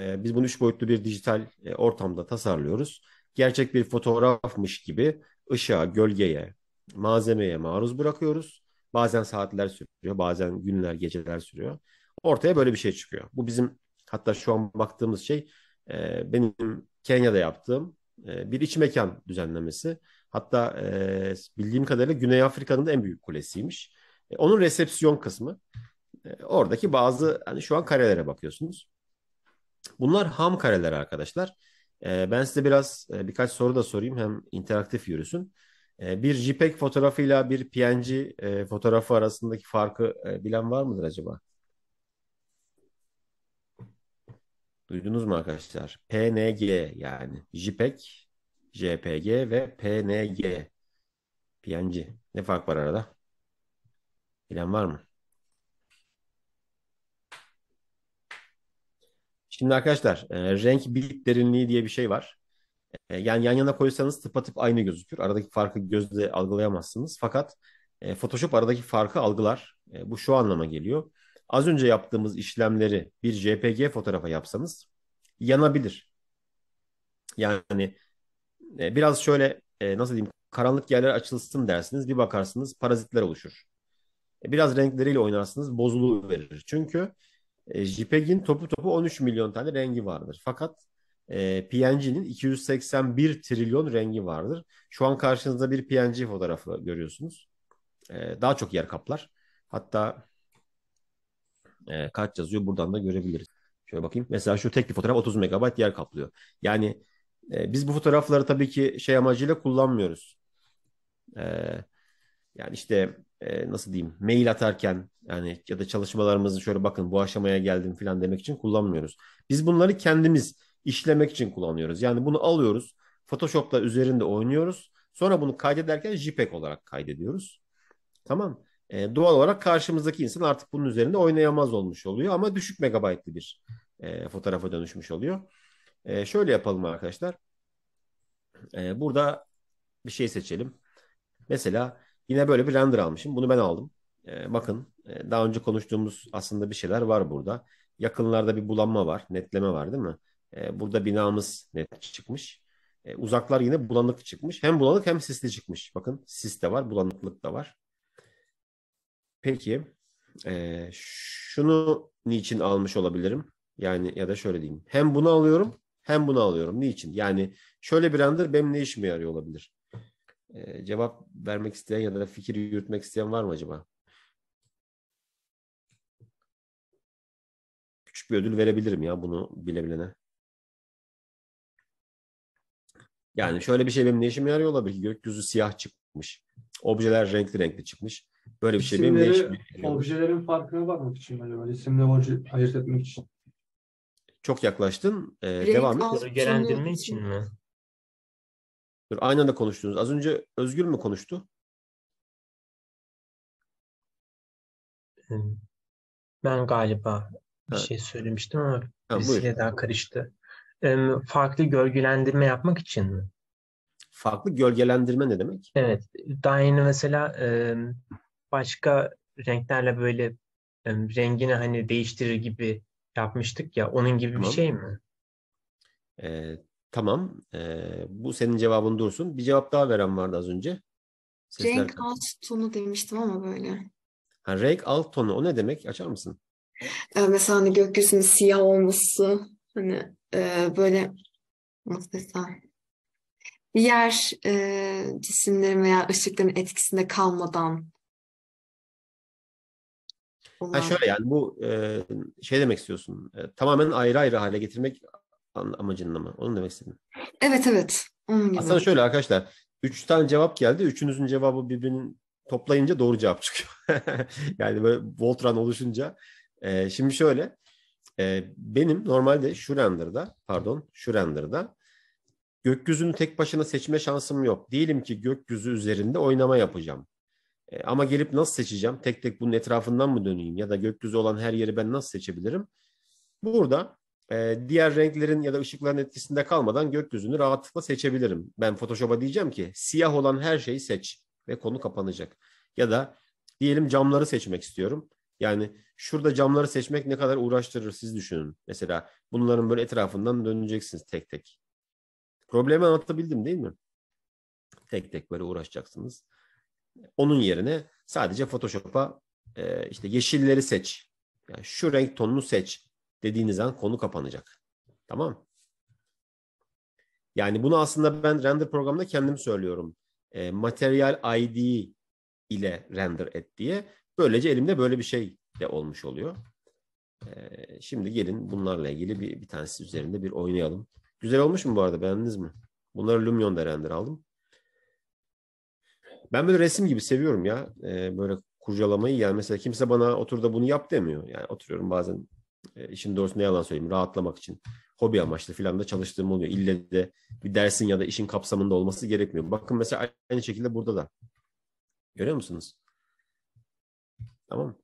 e, biz bunu üç boyutlu bir dijital e, ortamda tasarlıyoruz. Gerçek bir fotoğrafmış gibi ışığa, gölgeye, malzemeye maruz bırakıyoruz Bazen saatler sürüyor, bazen günler, geceler sürüyor. Ortaya böyle bir şey çıkıyor. Bu bizim hatta şu an baktığımız şey e, benim Kenya'da yaptığım e, bir iç mekan düzenlemesi. Hatta e, bildiğim kadarıyla Güney Afrika'nın da en büyük kulesiymiş. E, onun resepsiyon kısmı. E, oradaki bazı hani şu an karelere bakıyorsunuz. Bunlar ham kareler arkadaşlar. E, ben size biraz e, birkaç soru da sorayım hem interaktif yürüsün. Ee, bir JPEG fotoğrafıyla bir PNG e, fotoğrafı arasındaki farkı e, bilen var mıdır acaba? Duydunuz mu arkadaşlar? PNG yani JPEG, JPG ve PNG. PNG. Ne fark var arada? Bilen var mı? Şimdi arkadaşlar e, renk bit derinliği diye bir şey var. E, yani yan yana koysanız tıpatıp aynı gözükür. Aradaki farkı gözle algılayamazsınız. Fakat e, Photoshop aradaki farkı algılar. E, bu şu anlama geliyor. Az önce yaptığımız işlemleri bir JPG fotoğrafa yapsanız yanabilir. Yani e, biraz şöyle e, nasıl diyeyim karanlık yerler açılsın dersiniz. Bir bakarsınız parazitler oluşur. E, biraz renkleriyle oynarsınız bozuluğu verir. Çünkü e, JPEG'in topu topu 13 milyon tane rengi vardır. Fakat e, PNG'nin 281 trilyon rengi vardır. Şu an karşınızda bir PNG fotoğrafı görüyorsunuz. E, daha çok yer kaplar. Hatta e, kaç yazıyor buradan da görebiliriz. Şöyle bakayım. Mesela şu tek bir fotoğraf 30 megabayt yer kaplıyor. Yani e, biz bu fotoğrafları tabii ki şey amacıyla kullanmıyoruz. E, yani işte e, nasıl diyeyim mail atarken yani ya da çalışmalarımızı şöyle bakın bu aşamaya geldim falan demek için kullanmıyoruz. Biz bunları kendimiz işlemek için kullanıyoruz. Yani bunu alıyoruz. Photoshop'ta üzerinde oynuyoruz. Sonra bunu kaydederken JPEG olarak kaydediyoruz. Tamam. E, doğal olarak karşımızdaki insan artık bunun üzerinde oynayamaz olmuş oluyor ama düşük megabaytlı bir e, fotoğrafa dönüşmüş oluyor. E, şöyle yapalım arkadaşlar. E, burada bir şey seçelim. Mesela yine böyle bir render almışım. Bunu ben aldım. E, bakın e, daha önce konuştuğumuz aslında bir şeyler var burada. Yakınlarda bir bulanma var, netleme var değil mi? E, burada binamız net çıkmış. E, uzaklar yine bulanık çıkmış. Hem bulanık hem sisli çıkmış. Bakın sis de var, bulanıklık da var. Peki e, şunu niçin almış olabilirim? Yani ya da şöyle diyeyim. Hem bunu alıyorum hem bunu alıyorum. Niçin? Yani şöyle bir render benim ne işime yarıyor olabilir? cevap vermek isteyen ya da fikir yürütmek isteyen var mı acaba? Küçük bir ödül verebilirim ya bunu bilebilene. Yani şöyle bir şey benim ne işime yarıyor olabilir ki? Gökyüzü siyah çıkmış. Objeler renkli renkli çıkmış. Böyle bir şey benim ne işime yarıyor? Objelerin farkına bakmak için acaba, İsimle obje ayırt etmek için. Çok yaklaştın. Ee, Renk devam et. Gölgelendirme için mi? Dur, aynı anda konuştunuz. Az önce Özgür mü konuştu? Ee, ben galiba bir ha. şey söylemiştim ama ha, buyur. daha karıştı farklı gölgelendirme yapmak için mi? Farklı gölgelendirme ne demek? Evet. Daha yeni mesela başka renklerle böyle rengini hani değiştirir gibi yapmıştık ya. Onun gibi tamam. bir şey mi? Ee, tamam. Ee, bu senin cevabın dursun. Bir cevap daha veren vardı az önce. Sesler... Renk alt tonu demiştim ama böyle. Ha, renk alt tonu o ne demek? Açar mısın? Ee, mesela hani gökyüzünün siyah olması hani e, böyle nasıl desem diğer e, cisimlerin veya ışıkların etkisinde kalmadan Ha şöyle yani bu e, şey demek istiyorsun. E, tamamen ayrı ayrı hale getirmek amacında mı? Onu demek istedim. Evet evet. Onun gibi. Aslında şöyle arkadaşlar. Üç tane cevap geldi. Üçünüzün cevabı birbirinin toplayınca doğru cevap çıkıyor. yani böyle Voltran oluşunca. E, şimdi şöyle. E, benim normalde şu Şurender'da, pardon şu Şurender'da gökyüzünü tek başına seçme şansım yok. Diyelim ki gökyüzü üzerinde oynama yapacağım. E, ama gelip nasıl seçeceğim? Tek tek bunun etrafından mı döneyim? Ya da gökyüzü olan her yeri ben nasıl seçebilirim? Burada e, diğer renklerin ya da ışıkların etkisinde kalmadan gökyüzünü rahatlıkla seçebilirim. Ben Photoshop'a diyeceğim ki siyah olan her şeyi seç ve konu kapanacak. Ya da diyelim camları seçmek istiyorum. Yani şurada camları seçmek ne kadar uğraştırır siz düşünün. Mesela bunların böyle etrafından döneceksiniz tek tek. Problemi anlatabildim değil mi? Tek tek böyle uğraşacaksınız. Onun yerine sadece Photoshop'a e, işte yeşilleri seç. Yani şu renk tonunu seç dediğiniz an konu kapanacak. Tamam Yani bunu aslında ben render programında kendim söylüyorum. E, Material ID ile render et diye. Böylece elimde böyle bir şey de olmuş oluyor. Ee, şimdi gelin bunlarla ilgili bir, bir tanesi üzerinde bir oynayalım. Güzel olmuş mu bu arada beğendiniz mi? Bunları Lumion'da render aldım. Ben böyle resim gibi seviyorum ya. Ee, böyle kurcalamayı yani mesela kimse bana otur da bunu yap demiyor. Yani oturuyorum bazen e, işin doğrusu ne yalan söyleyeyim rahatlamak için hobi amaçlı filan da çalıştığım oluyor. İlle de bir dersin ya da işin kapsamında olması gerekmiyor. Bakın mesela aynı şekilde burada da. Görüyor musunuz? Tamam.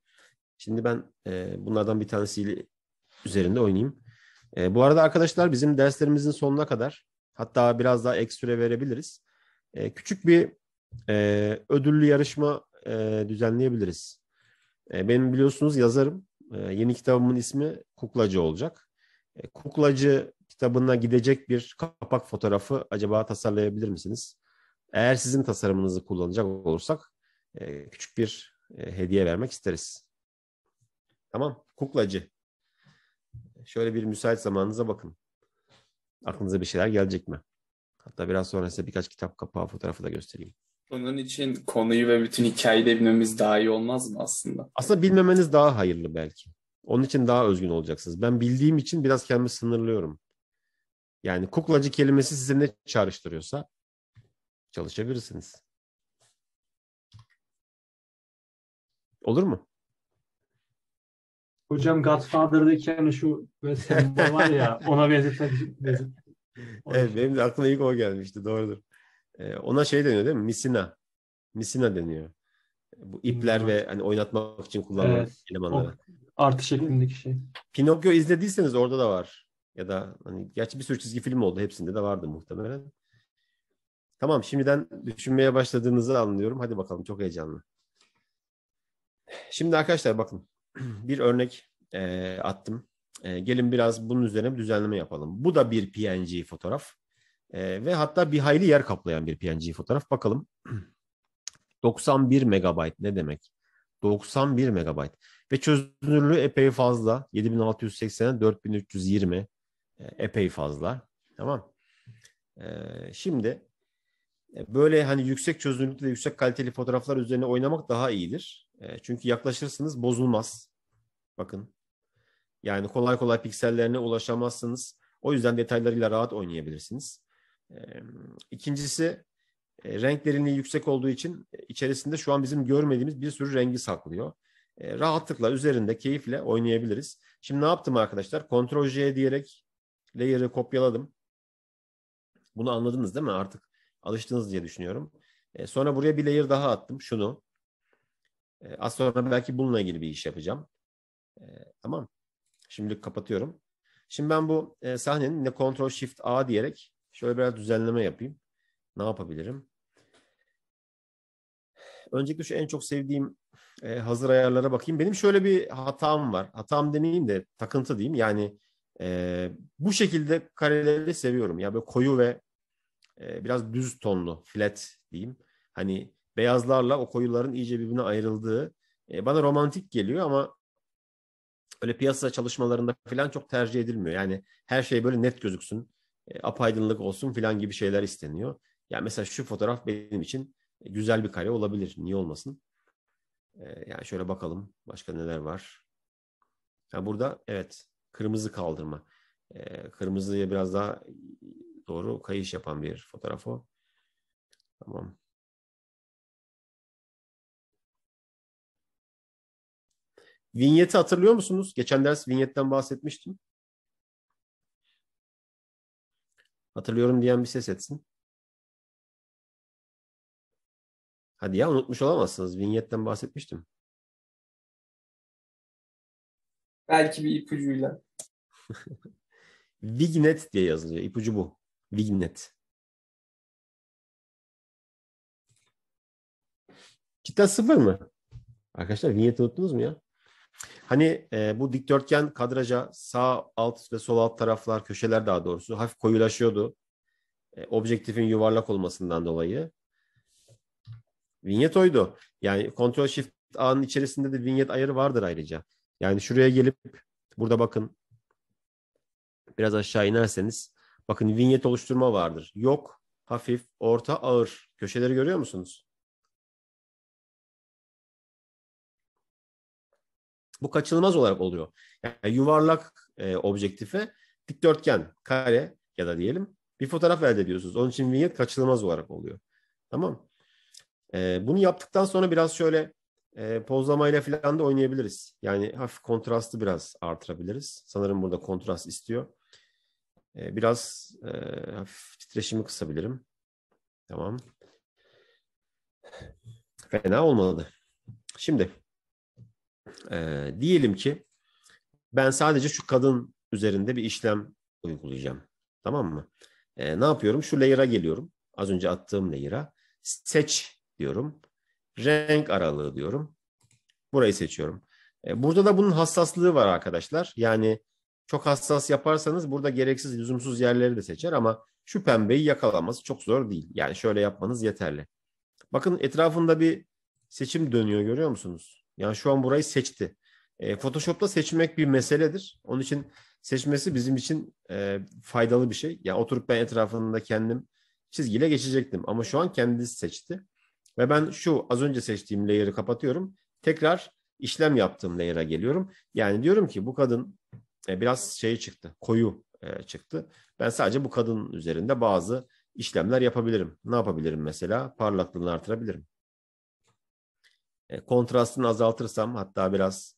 Şimdi ben e, bunlardan bir tanesi üzerinde oynayayım. E, bu arada arkadaşlar bizim derslerimizin sonuna kadar hatta biraz daha ek süre verebiliriz. E, küçük bir e, ödüllü yarışma e, düzenleyebiliriz. E, benim biliyorsunuz yazarım. E, yeni kitabımın ismi Kuklacı olacak. E, Kuklacı kitabına gidecek bir kapak fotoğrafı acaba tasarlayabilir misiniz? Eğer sizin tasarımınızı kullanacak olursak e, küçük bir e, hediye vermek isteriz. Tamam kuklacı. Şöyle bir müsait zamanınıza bakın. Aklınıza bir şeyler gelecek mi? Hatta biraz sonra size birkaç kitap kapağı fotoğrafı da göstereyim. Bunun için konuyu ve bütün hikayeyi de bilmemiz daha iyi olmaz mı aslında? Aslında bilmemeniz daha hayırlı belki. Onun için daha özgün olacaksınız. Ben bildiğim için biraz kendimi sınırlıyorum. Yani kuklacı kelimesi size ne çağrıştırıyorsa çalışabilirsiniz. Olur mu? Hocam Godfather'daki hani şu var ya ona benzetmek şey evet benim de aklıma ilk o gelmişti doğrudur. Ee, ona şey deniyor değil mi? Misina. Misina deniyor. Bu ipler hmm. ve hani oynatmak için kullanılan evet. elemanları. Artı şeklindeki şey. Pinokyo izlediyseniz orada da var. Ya da hani gerçi bir sürü çizgi film oldu. Hepsinde de vardı muhtemelen. Tamam şimdiden düşünmeye başladığınızı anlıyorum. Hadi bakalım çok heyecanlı. Şimdi arkadaşlar bakın bir örnek e, attım. E, gelin biraz bunun üzerine bir düzenleme yapalım. Bu da bir PNG fotoğraf. E, ve hatta bir hayli yer kaplayan bir PNG fotoğraf. Bakalım 91 megabayt ne demek? 91 megabayt. Ve çözünürlüğü epey fazla. 7680'e 4320 e, epey fazla. Tamam. E, şimdi e, böyle hani yüksek çözünürlükte yüksek kaliteli fotoğraflar üzerine oynamak daha iyidir. E, çünkü yaklaşırsınız bozulmaz. Bakın. Yani kolay kolay piksellerine ulaşamazsınız. O yüzden detaylarıyla rahat oynayabilirsiniz. E, ikincisi e, renk derinliği yüksek olduğu için içerisinde şu an bizim görmediğimiz bir sürü rengi saklıyor. E, rahatlıkla üzerinde keyifle oynayabiliriz. Şimdi ne yaptım arkadaşlar? Ctrl J diyerek layer'ı kopyaladım. Bunu anladınız değil mi? Artık alıştınız diye düşünüyorum. E, sonra buraya bir layer daha attım. Şunu. E, az sonra belki bununla ilgili bir iş yapacağım. E, tamam. Şimdilik kapatıyorum. Şimdi ben bu e, sahnenin ne Ctrl Shift A diyerek şöyle biraz düzenleme yapayım. Ne yapabilirim? Öncelikle şu en çok sevdiğim e, hazır ayarlara bakayım. Benim şöyle bir hatam var. Hatam demeyeyim de takıntı diyeyim. Yani e, bu şekilde kareleri seviyorum. Ya böyle koyu ve e, biraz düz tonlu, flat diyeyim. Hani beyazlarla o koyuların iyice birbirine ayrıldığı e, bana romantik geliyor ama öyle piyasa çalışmalarında falan çok tercih edilmiyor. Yani her şey böyle net gözüksün, e, apaydınlık olsun falan gibi şeyler isteniyor. Ya yani mesela şu fotoğraf benim için güzel bir kare olabilir. Niye olmasın? E, yani şöyle bakalım başka neler var. Yani burada evet kırmızı kaldırma. E, kırmızıya biraz daha doğru kayış yapan bir fotoğraf o. Tamam. Vinyeti hatırlıyor musunuz? Geçen ders vinyetten bahsetmiştim. Hatırlıyorum diyen bir ses etsin. Hadi ya unutmuş olamazsınız. Vinyetten bahsetmiştim. Belki bir ipucuyla. Vignet diye yazılıyor. İpucu bu. Vignet. Kitap sıfır mı? Arkadaşlar vinyeti unuttunuz mu ya? Hani e, bu dikdörtgen kadraja sağ alt ve sol alt taraflar, köşeler daha doğrusu hafif koyulaşıyordu. E, objektifin yuvarlak olmasından dolayı. Vinyet oydu. Yani kontrol Shift A'nın içerisinde de vinyet ayarı vardır ayrıca. Yani şuraya gelip burada bakın biraz aşağı inerseniz bakın vinyet oluşturma vardır. Yok, hafif, orta, ağır. Köşeleri görüyor musunuz? Bu kaçınılmaz olarak oluyor. Yani yuvarlak e, objektife dikdörtgen, kare ya da diyelim bir fotoğraf elde ediyorsunuz. Onun için vinyet kaçınılmaz olarak oluyor. Tamam e, Bunu yaptıktan sonra biraz şöyle e, pozlamayla falan da oynayabiliriz. Yani hafif kontrastı biraz artırabiliriz. Sanırım burada kontrast istiyor. E, biraz e, hafif titreşimi kısabilirim. Tamam. Fena olmadı. Şimdi e, diyelim ki ben sadece şu kadın üzerinde bir işlem uygulayacağım. Tamam mı? E, ne yapıyorum? Şu layer'a geliyorum. Az önce attığım layer'a. Seç diyorum. Renk aralığı diyorum. Burayı seçiyorum. E, burada da bunun hassaslığı var arkadaşlar. Yani çok hassas yaparsanız burada gereksiz, lüzumsuz yerleri de seçer ama şu pembeyi yakalaması çok zor değil. Yani şöyle yapmanız yeterli. Bakın etrafında bir seçim dönüyor görüyor musunuz? Yani şu an burayı seçti. E, Photoshop'ta seçmek bir meseledir. Onun için seçmesi bizim için e, faydalı bir şey. Yani oturup ben etrafında kendim çizgiyle geçecektim. Ama şu an kendisi seçti. Ve ben şu az önce seçtiğim layer'ı kapatıyorum. Tekrar işlem yaptığım layer'a geliyorum. Yani diyorum ki bu kadın e, biraz şey çıktı. Koyu e, çıktı. Ben sadece bu kadın üzerinde bazı işlemler yapabilirim. Ne yapabilirim mesela? Parlaklığını artırabilirim. E, kontrastını azaltırsam hatta biraz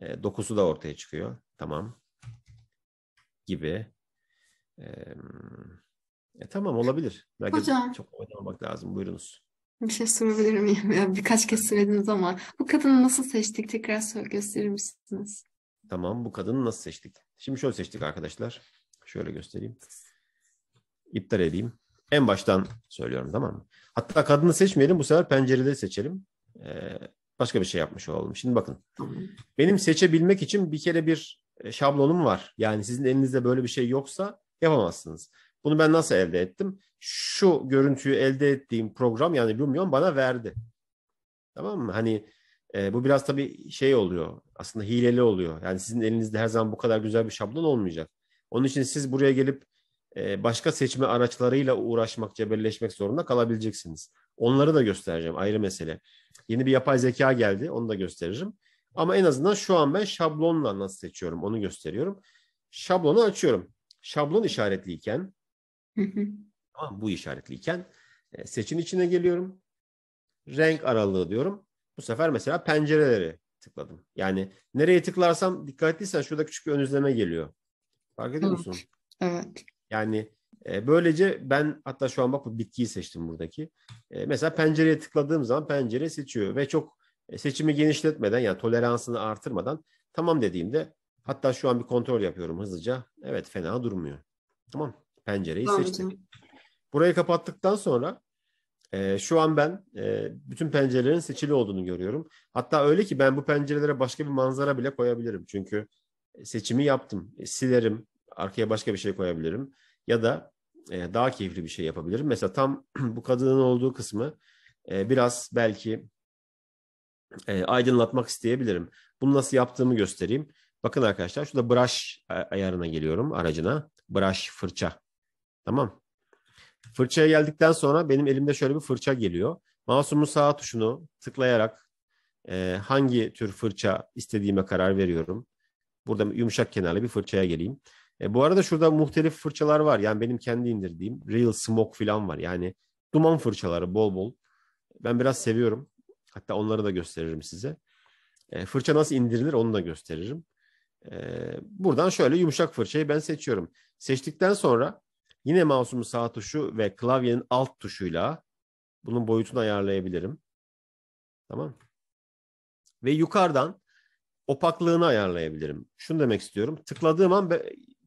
e, dokusu da ortaya çıkıyor. Tamam. Gibi. E, e, tamam olabilir. Belki Hocam. Çok oynamak lazım. Buyurunuz. Bir şey sorabilir miyim? Ya birkaç kez söylediniz ama bu kadını nasıl seçtik? Tekrar söyle, gösterir misiniz? Tamam bu kadını nasıl seçtik? Şimdi şöyle seçtik arkadaşlar. Şöyle göstereyim. İptal edeyim. En baştan söylüyorum tamam mı? Hatta kadını seçmeyelim bu sefer pencerede seçelim. Ee, başka bir şey yapmış olalım. Şimdi bakın. Benim seçebilmek için bir kere bir e, şablonum var. Yani sizin elinizde böyle bir şey yoksa yapamazsınız. Bunu ben nasıl elde ettim? Şu görüntüyü elde ettiğim program yani Lumion bana verdi. Tamam mı? Hani e, bu biraz tabii şey oluyor. Aslında hileli oluyor. Yani sizin elinizde her zaman bu kadar güzel bir şablon olmayacak. Onun için siz buraya gelip e, başka seçme araçlarıyla uğraşmak, cebelleşmek zorunda kalabileceksiniz. Onları da göstereceğim ayrı mesele. Yeni bir yapay zeka geldi onu da gösteririm. Ama en azından şu an ben şablonla nasıl seçiyorum onu gösteriyorum. Şablonu açıyorum. Şablon işaretliyken tamam, bu işaretliyken e, seçin içine geliyorum. Renk aralığı diyorum. Bu sefer mesela pencereleri tıkladım. Yani nereye tıklarsam dikkatliysen şurada küçük bir ön izleme geliyor. Fark ediyor musun? Evet. Yani e, böylece ben hatta şu an bak bu bitkiyi seçtim buradaki. E, mesela pencereye tıkladığım zaman pencere seçiyor ve çok e, seçimi genişletmeden yani toleransını artırmadan tamam dediğimde hatta şu an bir kontrol yapıyorum hızlıca. Evet fena durmuyor. Tamam pencereyi tamam, seçtik. Burayı kapattıktan sonra şu an ben bütün pencerelerin seçili olduğunu görüyorum. Hatta öyle ki ben bu pencerelere başka bir manzara bile koyabilirim. Çünkü seçimi yaptım. Silerim. Arkaya başka bir şey koyabilirim. Ya da e, daha keyifli bir şey yapabilirim. Mesela tam bu kadının olduğu kısmı e, biraz belki e, aydınlatmak isteyebilirim. Bunu nasıl yaptığımı göstereyim. Bakın arkadaşlar şurada brush e, ayarına geliyorum aracına. Brush fırça. Tamam. Fırçaya geldikten sonra benim elimde şöyle bir fırça geliyor. Mouse'umun sağ tuşunu tıklayarak e, hangi tür fırça istediğime karar veriyorum. Burada yumuşak kenarlı bir fırçaya geleyim. E, bu arada şurada muhtelif fırçalar var. Yani benim kendi indirdiğim Real Smoke falan var. Yani duman fırçaları bol bol. Ben biraz seviyorum. Hatta onları da gösteririm size. E, fırça nasıl indirilir onu da gösteririm. E, buradan şöyle yumuşak fırçayı ben seçiyorum. Seçtikten sonra yine mouse'umun sağ tuşu ve klavyenin alt tuşuyla bunun boyutunu ayarlayabilirim. Tamam Ve yukarıdan opaklığını ayarlayabilirim. Şunu demek istiyorum. Tıkladığım an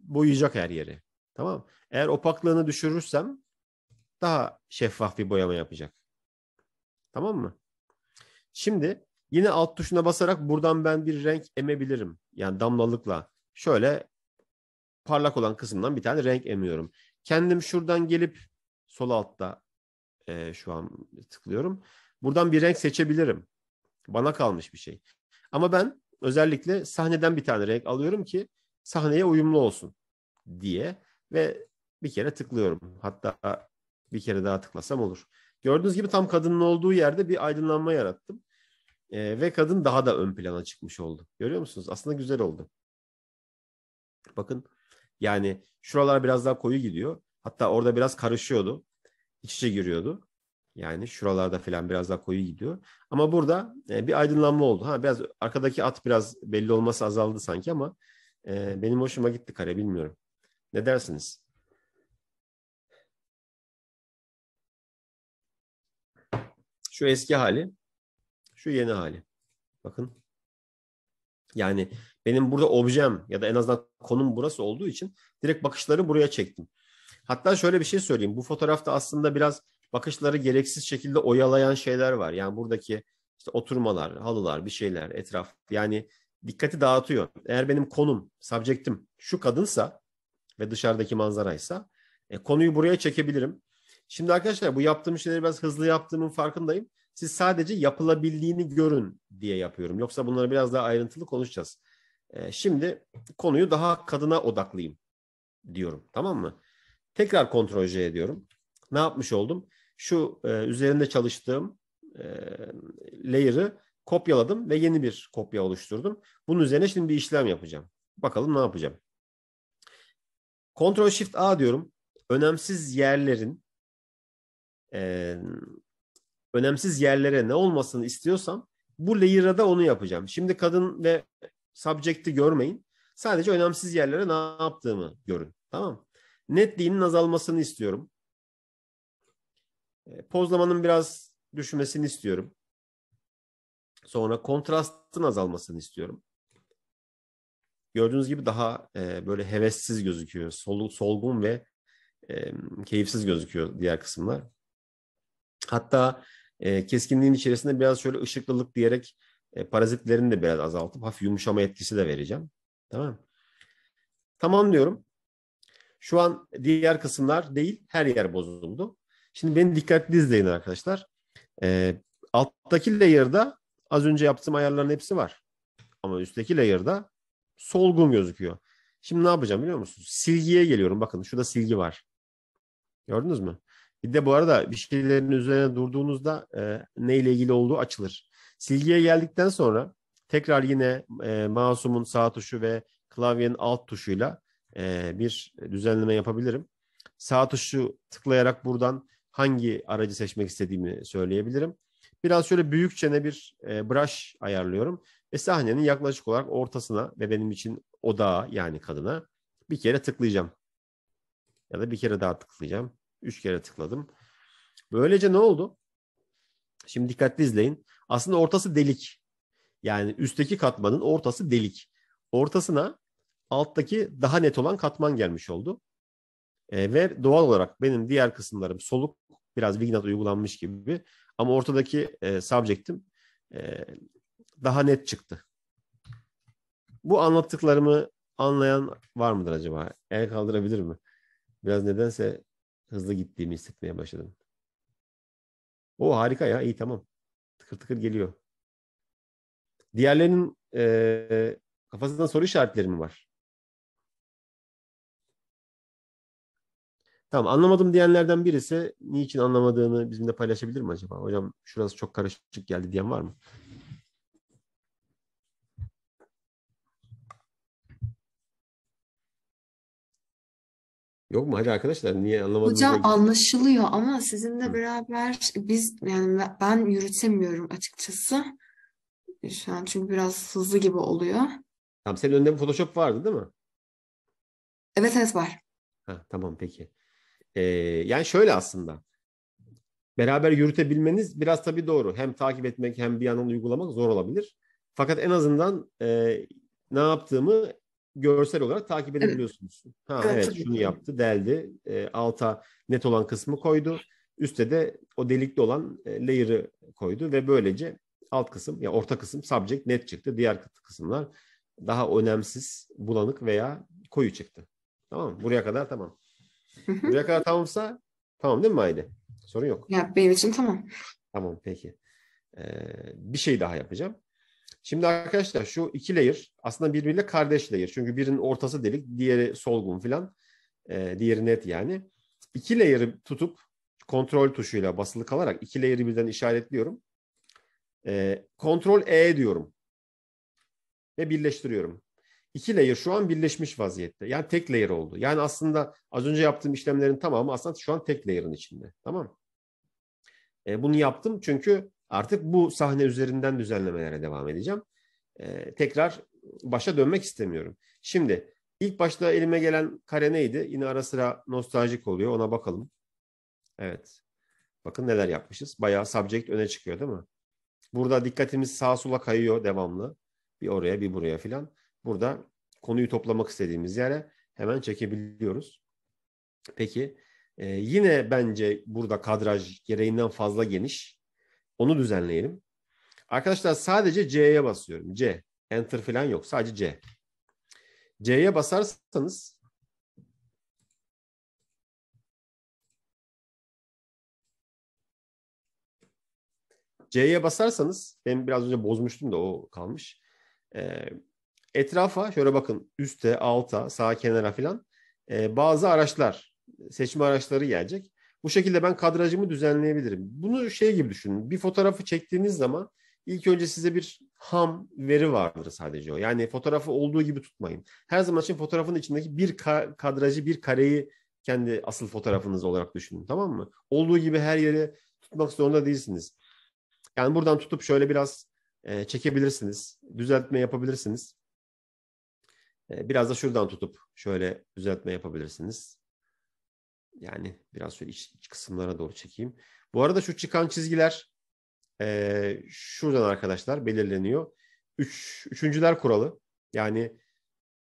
boyayacak her yeri. Tamam Eğer opaklığını düşürürsem daha şeffaf bir boyama yapacak. Tamam mı? Şimdi yine alt tuşuna basarak buradan ben bir renk emebilirim. Yani damlalıkla. Şöyle parlak olan kısımdan bir tane renk emiyorum. Kendim şuradan gelip sol altta e, şu an tıklıyorum. Buradan bir renk seçebilirim. Bana kalmış bir şey. Ama ben özellikle sahneden bir tane renk alıyorum ki sahneye uyumlu olsun diye ve bir kere tıklıyorum. Hatta bir kere daha tıklasam olur. Gördüğünüz gibi tam kadının olduğu yerde bir aydınlanma yarattım. E, ve kadın daha da ön plana çıkmış oldu. Görüyor musunuz? Aslında güzel oldu. Bakın yani şuralar biraz daha koyu gidiyor. Hatta orada biraz karışıyordu. İç içe giriyordu. Yani şuralarda falan biraz daha koyu gidiyor. Ama burada e, bir aydınlanma oldu. Ha biraz arkadaki at biraz belli olması azaldı sanki ama e, benim hoşuma gitti kare bilmiyorum. Ne dersiniz? Şu eski hali, şu yeni hali. Bakın. Yani benim burada objem ya da en azından konum burası olduğu için direkt bakışları buraya çektim. Hatta şöyle bir şey söyleyeyim. Bu fotoğrafta aslında biraz bakışları gereksiz şekilde oyalayan şeyler var. Yani buradaki işte oturmalar, halılar, bir şeyler, etraf. Yani dikkati dağıtıyor. Eğer benim konum, subject'im şu kadınsa ve dışarıdaki manzaraysa e, konuyu buraya çekebilirim. Şimdi arkadaşlar bu yaptığım şeyleri biraz hızlı yaptığımın farkındayım. Siz sadece yapılabildiğini görün diye yapıyorum. Yoksa bunları biraz daha ayrıntılı konuşacağız. E, şimdi konuyu daha kadına odaklayayım diyorum. Tamam mı? Tekrar kontrol ediyorum. Ne yapmış oldum? Şu e, üzerinde çalıştığım e, layer'ı kopyaladım ve yeni bir kopya oluşturdum. Bunun üzerine şimdi bir işlem yapacağım. Bakalım ne yapacağım. Ctrl Shift A diyorum. Önemsiz yerlerin e, önemsiz yerlere ne olmasını istiyorsam bu layer'a da onu yapacağım. Şimdi kadın ve subject'i görmeyin. Sadece önemsiz yerlere ne yaptığımı görün. Tamam Netliğinin azalmasını istiyorum. E, pozlamanın biraz düşmesini istiyorum. Sonra kontrastın azalmasını istiyorum gördüğünüz gibi daha e, böyle hevessiz gözüküyor. Sol, solgun ve e, keyifsiz gözüküyor diğer kısımlar. Hatta e, keskinliğin içerisinde biraz şöyle ışıklılık diyerek e, parazitlerini de biraz azaltıp hafif yumuşama etkisi de vereceğim. Tamam Tamam diyorum. Şu an diğer kısımlar değil her yer bozuldu. Şimdi beni dikkatli izleyin arkadaşlar. E, alttaki layer'da az önce yaptığım ayarların hepsi var. Ama üstteki layer'da solgun gözüküyor. Şimdi ne yapacağım biliyor musunuz? Silgiye geliyorum. Bakın şurada silgi var. Gördünüz mü? Bir de bu arada bir şeylerin üzerine durduğunuzda e, ne ilgili olduğu açılır. Silgiye geldikten sonra tekrar yine e, mouse'umun sağ tuşu ve klavyenin alt tuşuyla e, bir düzenleme yapabilirim. Sağ tuşu tıklayarak buradan hangi aracı seçmek istediğimi söyleyebilirim. Biraz şöyle büyük çene bir e, brush ayarlıyorum. Ve sahnenin yaklaşık olarak ortasına ve benim için odağa yani kadına bir kere tıklayacağım. Ya da bir kere daha tıklayacağım. Üç kere tıkladım. Böylece ne oldu? Şimdi dikkatli izleyin. Aslında ortası delik. Yani üstteki katmanın ortası delik. Ortasına alttaki daha net olan katman gelmiş oldu. E, ve doğal olarak benim diğer kısımlarım soluk, biraz Vignat uygulanmış gibi. Ama ortadaki e, subject'im e, daha net çıktı. Bu anlattıklarımı anlayan var mıdır acaba? El kaldırabilir mi? Biraz nedense hızlı gittiğimi hissetmeye başladım. O harika ya iyi tamam. Tıkır tıkır geliyor. Diğerlerinin e, kafasından soru işaretleri mi var? Tamam anlamadım diyenlerden birisi niçin anlamadığını bizimle paylaşabilir mi acaba? Hocam şurası çok karışık geldi diyen var mı? Yok mu? Hadi arkadaşlar niye anlamadınız Hocam anlaşılıyor ama sizinle Hı. beraber biz yani ben yürütemiyorum açıkçası. Şu an çünkü biraz hızlı gibi oluyor. Tamam senin önünde bir Photoshop vardı değil mi? Evet evet var. Ha, tamam peki. Ee, yani şöyle aslında. Beraber yürütebilmeniz biraz tabii doğru. Hem takip etmek hem bir yandan uygulamak zor olabilir. Fakat en azından e, ne yaptığımı görsel olarak takip edebiliyorsunuz. Evet. Ha evet, evet şunu yaptı, deldi. E, alta net olan kısmı koydu. Üste de o delikli olan e, layer'ı koydu ve böylece alt kısım ya yani orta kısım subject net çıktı. Diğer kısımlar daha önemsiz, bulanık veya koyu çıktı. Tamam mı? Buraya kadar tamam. Buraya kadar tamamsa tamam değil mi Aile? Sorun yok. Ya benim için tamam. Tamam peki. Ee, bir şey daha yapacağım. Şimdi arkadaşlar şu iki layer aslında birbiriyle kardeş layer. Çünkü birinin ortası delik, diğeri solgun filan. E, diğeri net yani. İki layer'ı tutup kontrol tuşuyla basılı kalarak iki layer'ı birden işaretliyorum. E, kontrol E diyorum. Ve birleştiriyorum. İki layer şu an birleşmiş vaziyette. Yani tek layer oldu. Yani aslında az önce yaptığım işlemlerin tamamı aslında şu an tek layer'ın içinde. Tamam mı? E, ee, bunu yaptım çünkü Artık bu sahne üzerinden düzenlemelere devam edeceğim. Ee, tekrar başa dönmek istemiyorum. Şimdi ilk başta elime gelen kare neydi? Yine ara sıra nostaljik oluyor. Ona bakalım. Evet. Bakın neler yapmışız. Bayağı subject öne çıkıyor değil mi? Burada dikkatimiz sağa sola kayıyor devamlı. Bir oraya bir buraya filan. Burada konuyu toplamak istediğimiz yere hemen çekebiliyoruz. Peki e, yine bence burada kadraj gereğinden fazla geniş. Onu düzenleyelim. Arkadaşlar sadece C'ye basıyorum. C. Enter falan yok. Sadece C. C'ye basarsanız C'ye basarsanız ben biraz önce bozmuştum da o kalmış. Ee, etrafa şöyle bakın üste, alta, sağ kenara filan e, bazı araçlar, seçme araçları gelecek. Bu şekilde ben kadrajımı düzenleyebilirim. Bunu şey gibi düşünün. Bir fotoğrafı çektiğiniz zaman ilk önce size bir ham veri vardır sadece o. Yani fotoğrafı olduğu gibi tutmayın. Her zaman için fotoğrafın içindeki bir ka- kadrajı, bir kareyi kendi asıl fotoğrafınız olarak düşünün tamam mı? Olduğu gibi her yeri tutmak zorunda değilsiniz. Yani buradan tutup şöyle biraz e, çekebilirsiniz. Düzeltme yapabilirsiniz. E, biraz da şuradan tutup şöyle düzeltme yapabilirsiniz yani biraz şöyle iç, iç kısımlara doğru çekeyim. Bu arada şu çıkan çizgiler e, şuradan arkadaşlar belirleniyor. Üç, üçüncüler kuralı. Yani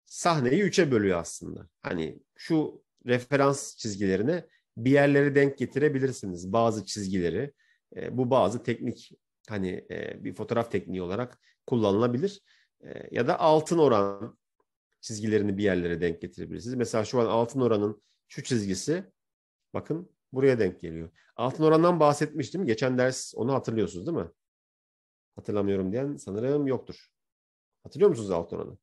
sahneyi üçe bölüyor aslında. Hani şu referans çizgilerine bir yerlere denk getirebilirsiniz. Bazı çizgileri. E, bu bazı teknik hani e, bir fotoğraf tekniği olarak kullanılabilir. E, ya da altın oran çizgilerini bir yerlere denk getirebilirsiniz. Mesela şu an altın oranın şu çizgisi Bakın buraya denk geliyor. Altın orandan bahsetmiştim. Geçen ders onu hatırlıyorsunuz değil mi? Hatırlamıyorum diyen sanırım yoktur. Hatırlıyor musunuz altın oranı?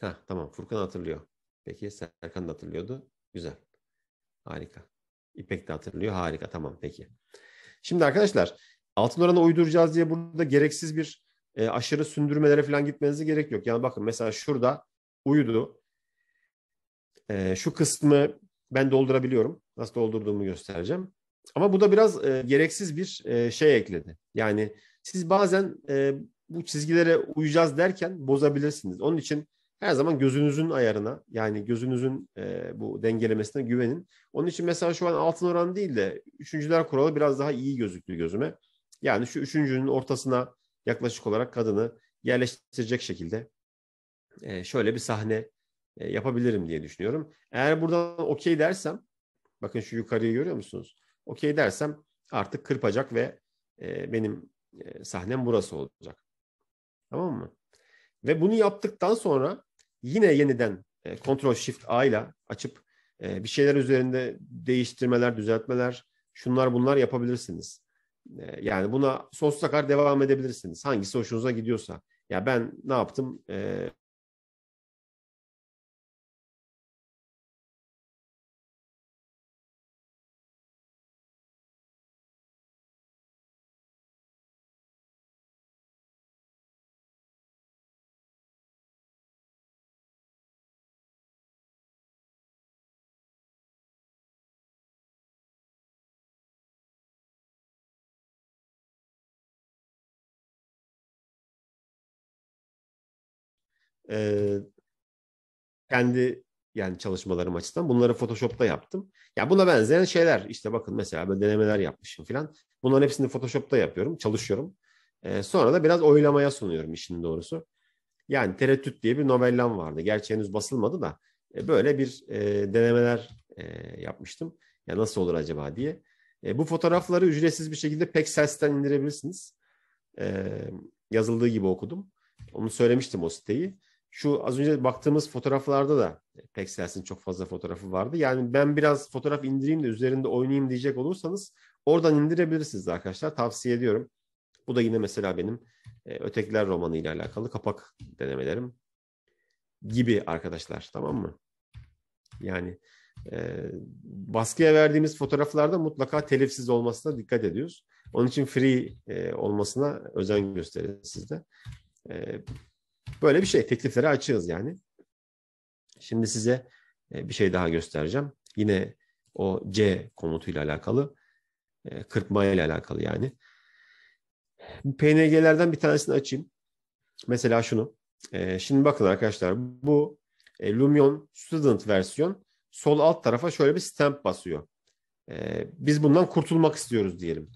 Ha tamam Furkan hatırlıyor. Peki Serkan da hatırlıyordu. Güzel. Harika. İpek de hatırlıyor. Harika tamam peki. Şimdi arkadaşlar altın oranı uyduracağız diye burada gereksiz bir e, aşırı sündürmelere falan gitmenize gerek yok. Yani bakın mesela şurada uyudu. E, şu kısmı ben doldurabiliyorum. Nasıl doldurduğumu göstereceğim. Ama bu da biraz e, gereksiz bir e, şey ekledi. Yani siz bazen e, bu çizgilere uyacağız derken bozabilirsiniz. Onun için her zaman gözünüzün ayarına yani gözünüzün e, bu dengelemesine güvenin. Onun için mesela şu an altın oran değil de üçüncüler kuralı biraz daha iyi gözüktü gözüme. Yani şu üçüncünün ortasına yaklaşık olarak kadını yerleştirecek şekilde e, şöyle bir sahne e, yapabilirim diye düşünüyorum. Eğer buradan okey dersem bakın şu yukarıyı görüyor musunuz? Okey dersem artık kırpacak ve e, benim e, sahnem burası olacak. Tamam mı? Ve bunu yaptıktan sonra yine yeniden e, Ctrl Shift A ile açıp e, bir şeyler üzerinde değiştirmeler, düzeltmeler, şunlar bunlar yapabilirsiniz. E, yani buna sonsuza kadar devam edebilirsiniz. Hangisi hoşunuza gidiyorsa. Ya ben ne yaptım? E, E, kendi yani çalışmalarım açısından bunları Photoshop'ta yaptım. Ya yani buna benzeyen şeyler işte bakın mesela ben denemeler yapmışım filan. Bunların hepsini Photoshop'ta yapıyorum, çalışıyorum. E, sonra da biraz oylamaya sunuyorum işin doğrusu. Yani Tereddüt diye bir novellam vardı. Gerçi henüz basılmadı da e, böyle bir e, denemeler e, yapmıştım. Ya nasıl olur acaba diye. E, bu fotoğrafları ücretsiz bir şekilde Pexels'ten indirebilirsiniz. E, yazıldığı gibi okudum. Onu söylemiştim o siteyi şu az önce baktığımız fotoğraflarda da Pexels'in çok fazla fotoğrafı vardı. Yani ben biraz fotoğraf indireyim de üzerinde oynayayım diyecek olursanız oradan indirebilirsiniz arkadaşlar. Tavsiye ediyorum. Bu da yine mesela benim e, Ötekiler romanı ile alakalı kapak denemelerim gibi arkadaşlar tamam mı? Yani e, baskıya verdiğimiz fotoğraflarda mutlaka telifsiz olmasına dikkat ediyoruz. Onun için free e, olmasına özen gösterin sizde. E, Böyle bir şey. Teklifleri açığız yani. Şimdi size e, bir şey daha göstereceğim. Yine o C komutuyla alakalı. E, kırpma ile alakalı yani. PNG'lerden bir tanesini açayım. Mesela şunu. E, şimdi bakın arkadaşlar bu Lumion Student versiyon sol alt tarafa şöyle bir stamp basıyor. Biz bundan kurtulmak istiyoruz diyelim.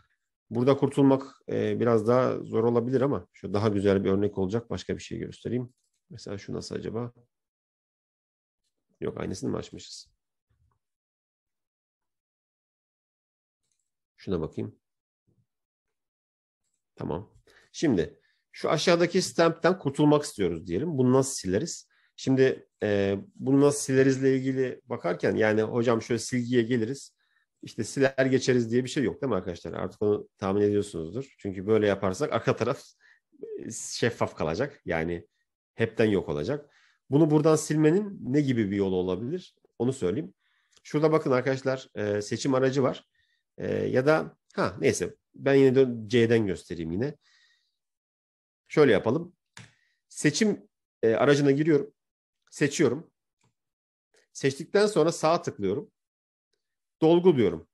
Burada kurtulmak e, biraz daha zor olabilir ama şu daha güzel bir örnek olacak. Başka bir şey göstereyim. Mesela şu nasıl acaba? Yok aynısını mı açmışız? Şuna bakayım. Tamam. Şimdi şu aşağıdaki stamp'ten kurtulmak istiyoruz diyelim. Bunu nasıl sileriz? Şimdi e, bunu nasıl sileriz ile ilgili bakarken yani hocam şöyle silgiye geliriz işte siler geçeriz diye bir şey yok değil mi arkadaşlar? Artık onu tahmin ediyorsunuzdur. Çünkü böyle yaparsak arka taraf e, şeffaf kalacak. Yani hepten yok olacak. Bunu buradan silmenin ne gibi bir yolu olabilir? Onu söyleyeyim. Şurada bakın arkadaşlar e, seçim aracı var. E, ya da ha neyse ben yine de C'den göstereyim yine. Şöyle yapalım. Seçim aracına giriyorum. Seçiyorum. Seçtikten sonra sağ tıklıyorum dolgu diyorum.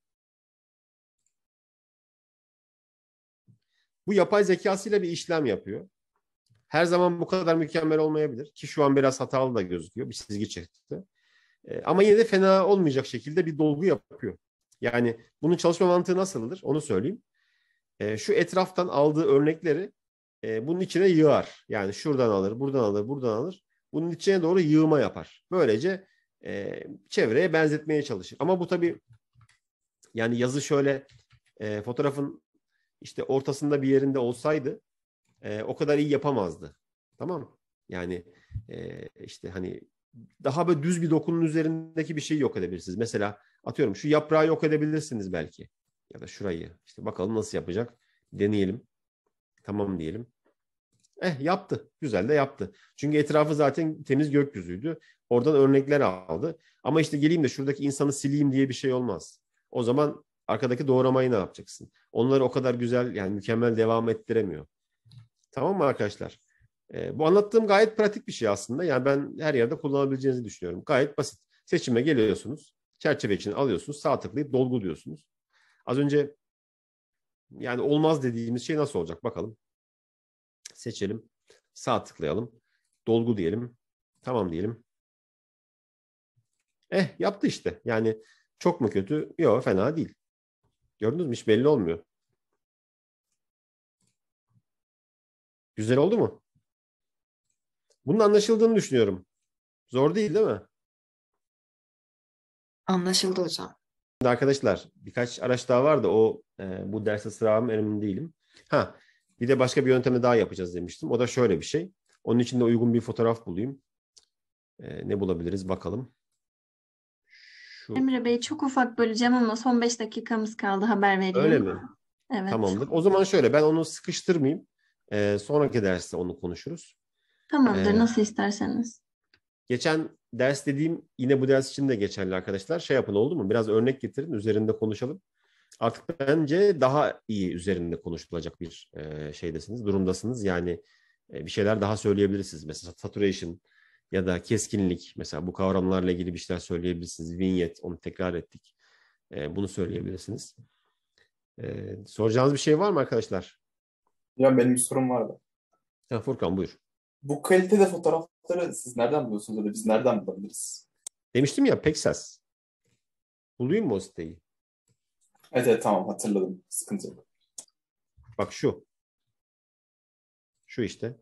Bu yapay zekasıyla bir işlem yapıyor. Her zaman bu kadar mükemmel olmayabilir ki şu an biraz hatalı da gözüküyor. Bir çizgi çekti. E, ama yine de fena olmayacak şekilde bir dolgu yapıyor. Yani bunun çalışma mantığı nasıldır onu söyleyeyim. E, şu etraftan aldığı örnekleri e, bunun içine yığar. Yani şuradan alır, buradan alır, buradan alır. Bunun içine doğru yığıma yapar. Böylece e, çevreye benzetmeye çalışır. Ama bu tabii yani yazı şöyle e, fotoğrafın işte ortasında bir yerinde olsaydı e, o kadar iyi yapamazdı. Tamam mı? Yani e, işte hani daha böyle düz bir dokunun üzerindeki bir şeyi yok edebilirsiniz. Mesela atıyorum şu yaprağı yok edebilirsiniz belki. Ya da şurayı. İşte bakalım nasıl yapacak. Deneyelim. Tamam diyelim. Eh yaptı. Güzel de yaptı. Çünkü etrafı zaten temiz gökyüzüydü. Oradan örnekler aldı. Ama işte geleyim de şuradaki insanı sileyim diye bir şey olmaz. O zaman arkadaki doğramayı ne yapacaksın? Onları o kadar güzel yani mükemmel devam ettiremiyor. Tamam mı arkadaşlar? E, bu anlattığım gayet pratik bir şey aslında. Yani ben her yerde kullanabileceğinizi düşünüyorum. Gayet basit. Seçime geliyorsunuz. Çerçeve için alıyorsunuz. Sağ tıklayıp dolgu diyorsunuz. Az önce yani olmaz dediğimiz şey nasıl olacak bakalım seçelim. Sağ tıklayalım. Dolgu diyelim. Tamam diyelim. Eh yaptı işte. Yani çok mu kötü? Yok fena değil. Gördünüz mü? Hiç belli olmuyor. Güzel oldu mu? Bunun anlaşıldığını düşünüyorum. Zor değil değil mi? Anlaşıldı hocam. Şimdi arkadaşlar birkaç araç daha vardı o e, bu derse sıram emin değilim. Ha bir de başka bir yöntemle daha yapacağız demiştim. O da şöyle bir şey. Onun için de uygun bir fotoğraf bulayım. E, ne bulabiliriz bakalım. Şu... Emre Bey çok ufak böleceğim ama son 5 dakikamız kaldı haber vereyim. Öyle mi? Evet. Tamamdır. O zaman şöyle ben onu sıkıştırmayayım. E, sonraki derste onu konuşuruz. Tamamdır ee, nasıl isterseniz. Geçen ders dediğim yine bu ders için de geçerli arkadaşlar. Şey yapın oldu mu? Biraz örnek getirin üzerinde konuşalım artık bence daha iyi üzerinde konuşulacak bir e, şeydesiniz, durumdasınız. Yani e, bir şeyler daha söyleyebilirsiniz. Mesela saturation ya da keskinlik mesela bu kavramlarla ilgili bir şeyler söyleyebilirsiniz. Vignette onu tekrar ettik. E, bunu söyleyebilirsiniz. E, soracağınız bir şey var mı arkadaşlar? Ya benim bir sorum vardı. Ha, Furkan buyur. Bu kalitede fotoğrafları siz nereden buluyorsunuz ya da biz nereden bulabiliriz? Demiştim ya Pexas. Bulayım mı o siteyi? Evet evet tamam hatırladım. Sıkıntı yok. Bak şu. Şu işte.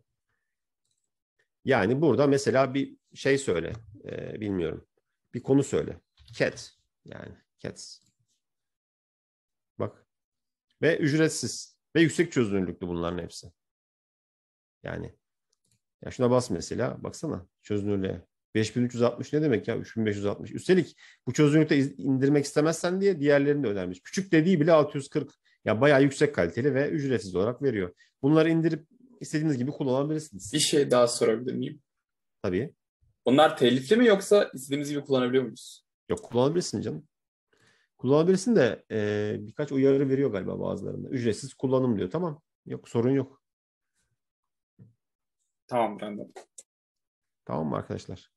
Yani burada mesela bir şey söyle. E, bilmiyorum. Bir konu söyle. Cat. Yani cats. Bak. Ve ücretsiz. Ve yüksek çözünürlüklü bunların hepsi. Yani. Ya şuna bas mesela. Baksana. Çözünürlüğe. 5360 ne demek ya 3560. Üstelik bu çözünürlükte indirmek istemezsen diye diğerlerini de önermiş. Küçük dediği bile 640. Ya yani bayağı yüksek kaliteli ve ücretsiz olarak veriyor. Bunları indirip istediğiniz gibi kullanabilirsiniz. Bir şey daha sorabilir miyim? Tabii. Bunlar telifli mi yoksa istediğimiz gibi kullanabiliyor muyuz? Yok kullanabilirsin canım. Kullanabilirsin de e, birkaç uyarı veriyor galiba bazılarında. Ücretsiz kullanım diyor. Tamam. Yok sorun yok. Tamam Brandon. Tamam mı arkadaşlar?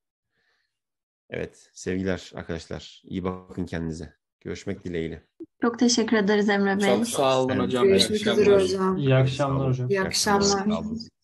Evet, sevgiler arkadaşlar. İyi bakın kendinize. Görüşmek dileğiyle. Çok teşekkür ederiz Emre Bey. Çok sağ olun hocam. Görüşmek üzere hocam. İyi akşamlar hocam. İyi akşamlar. İyi akşamlar.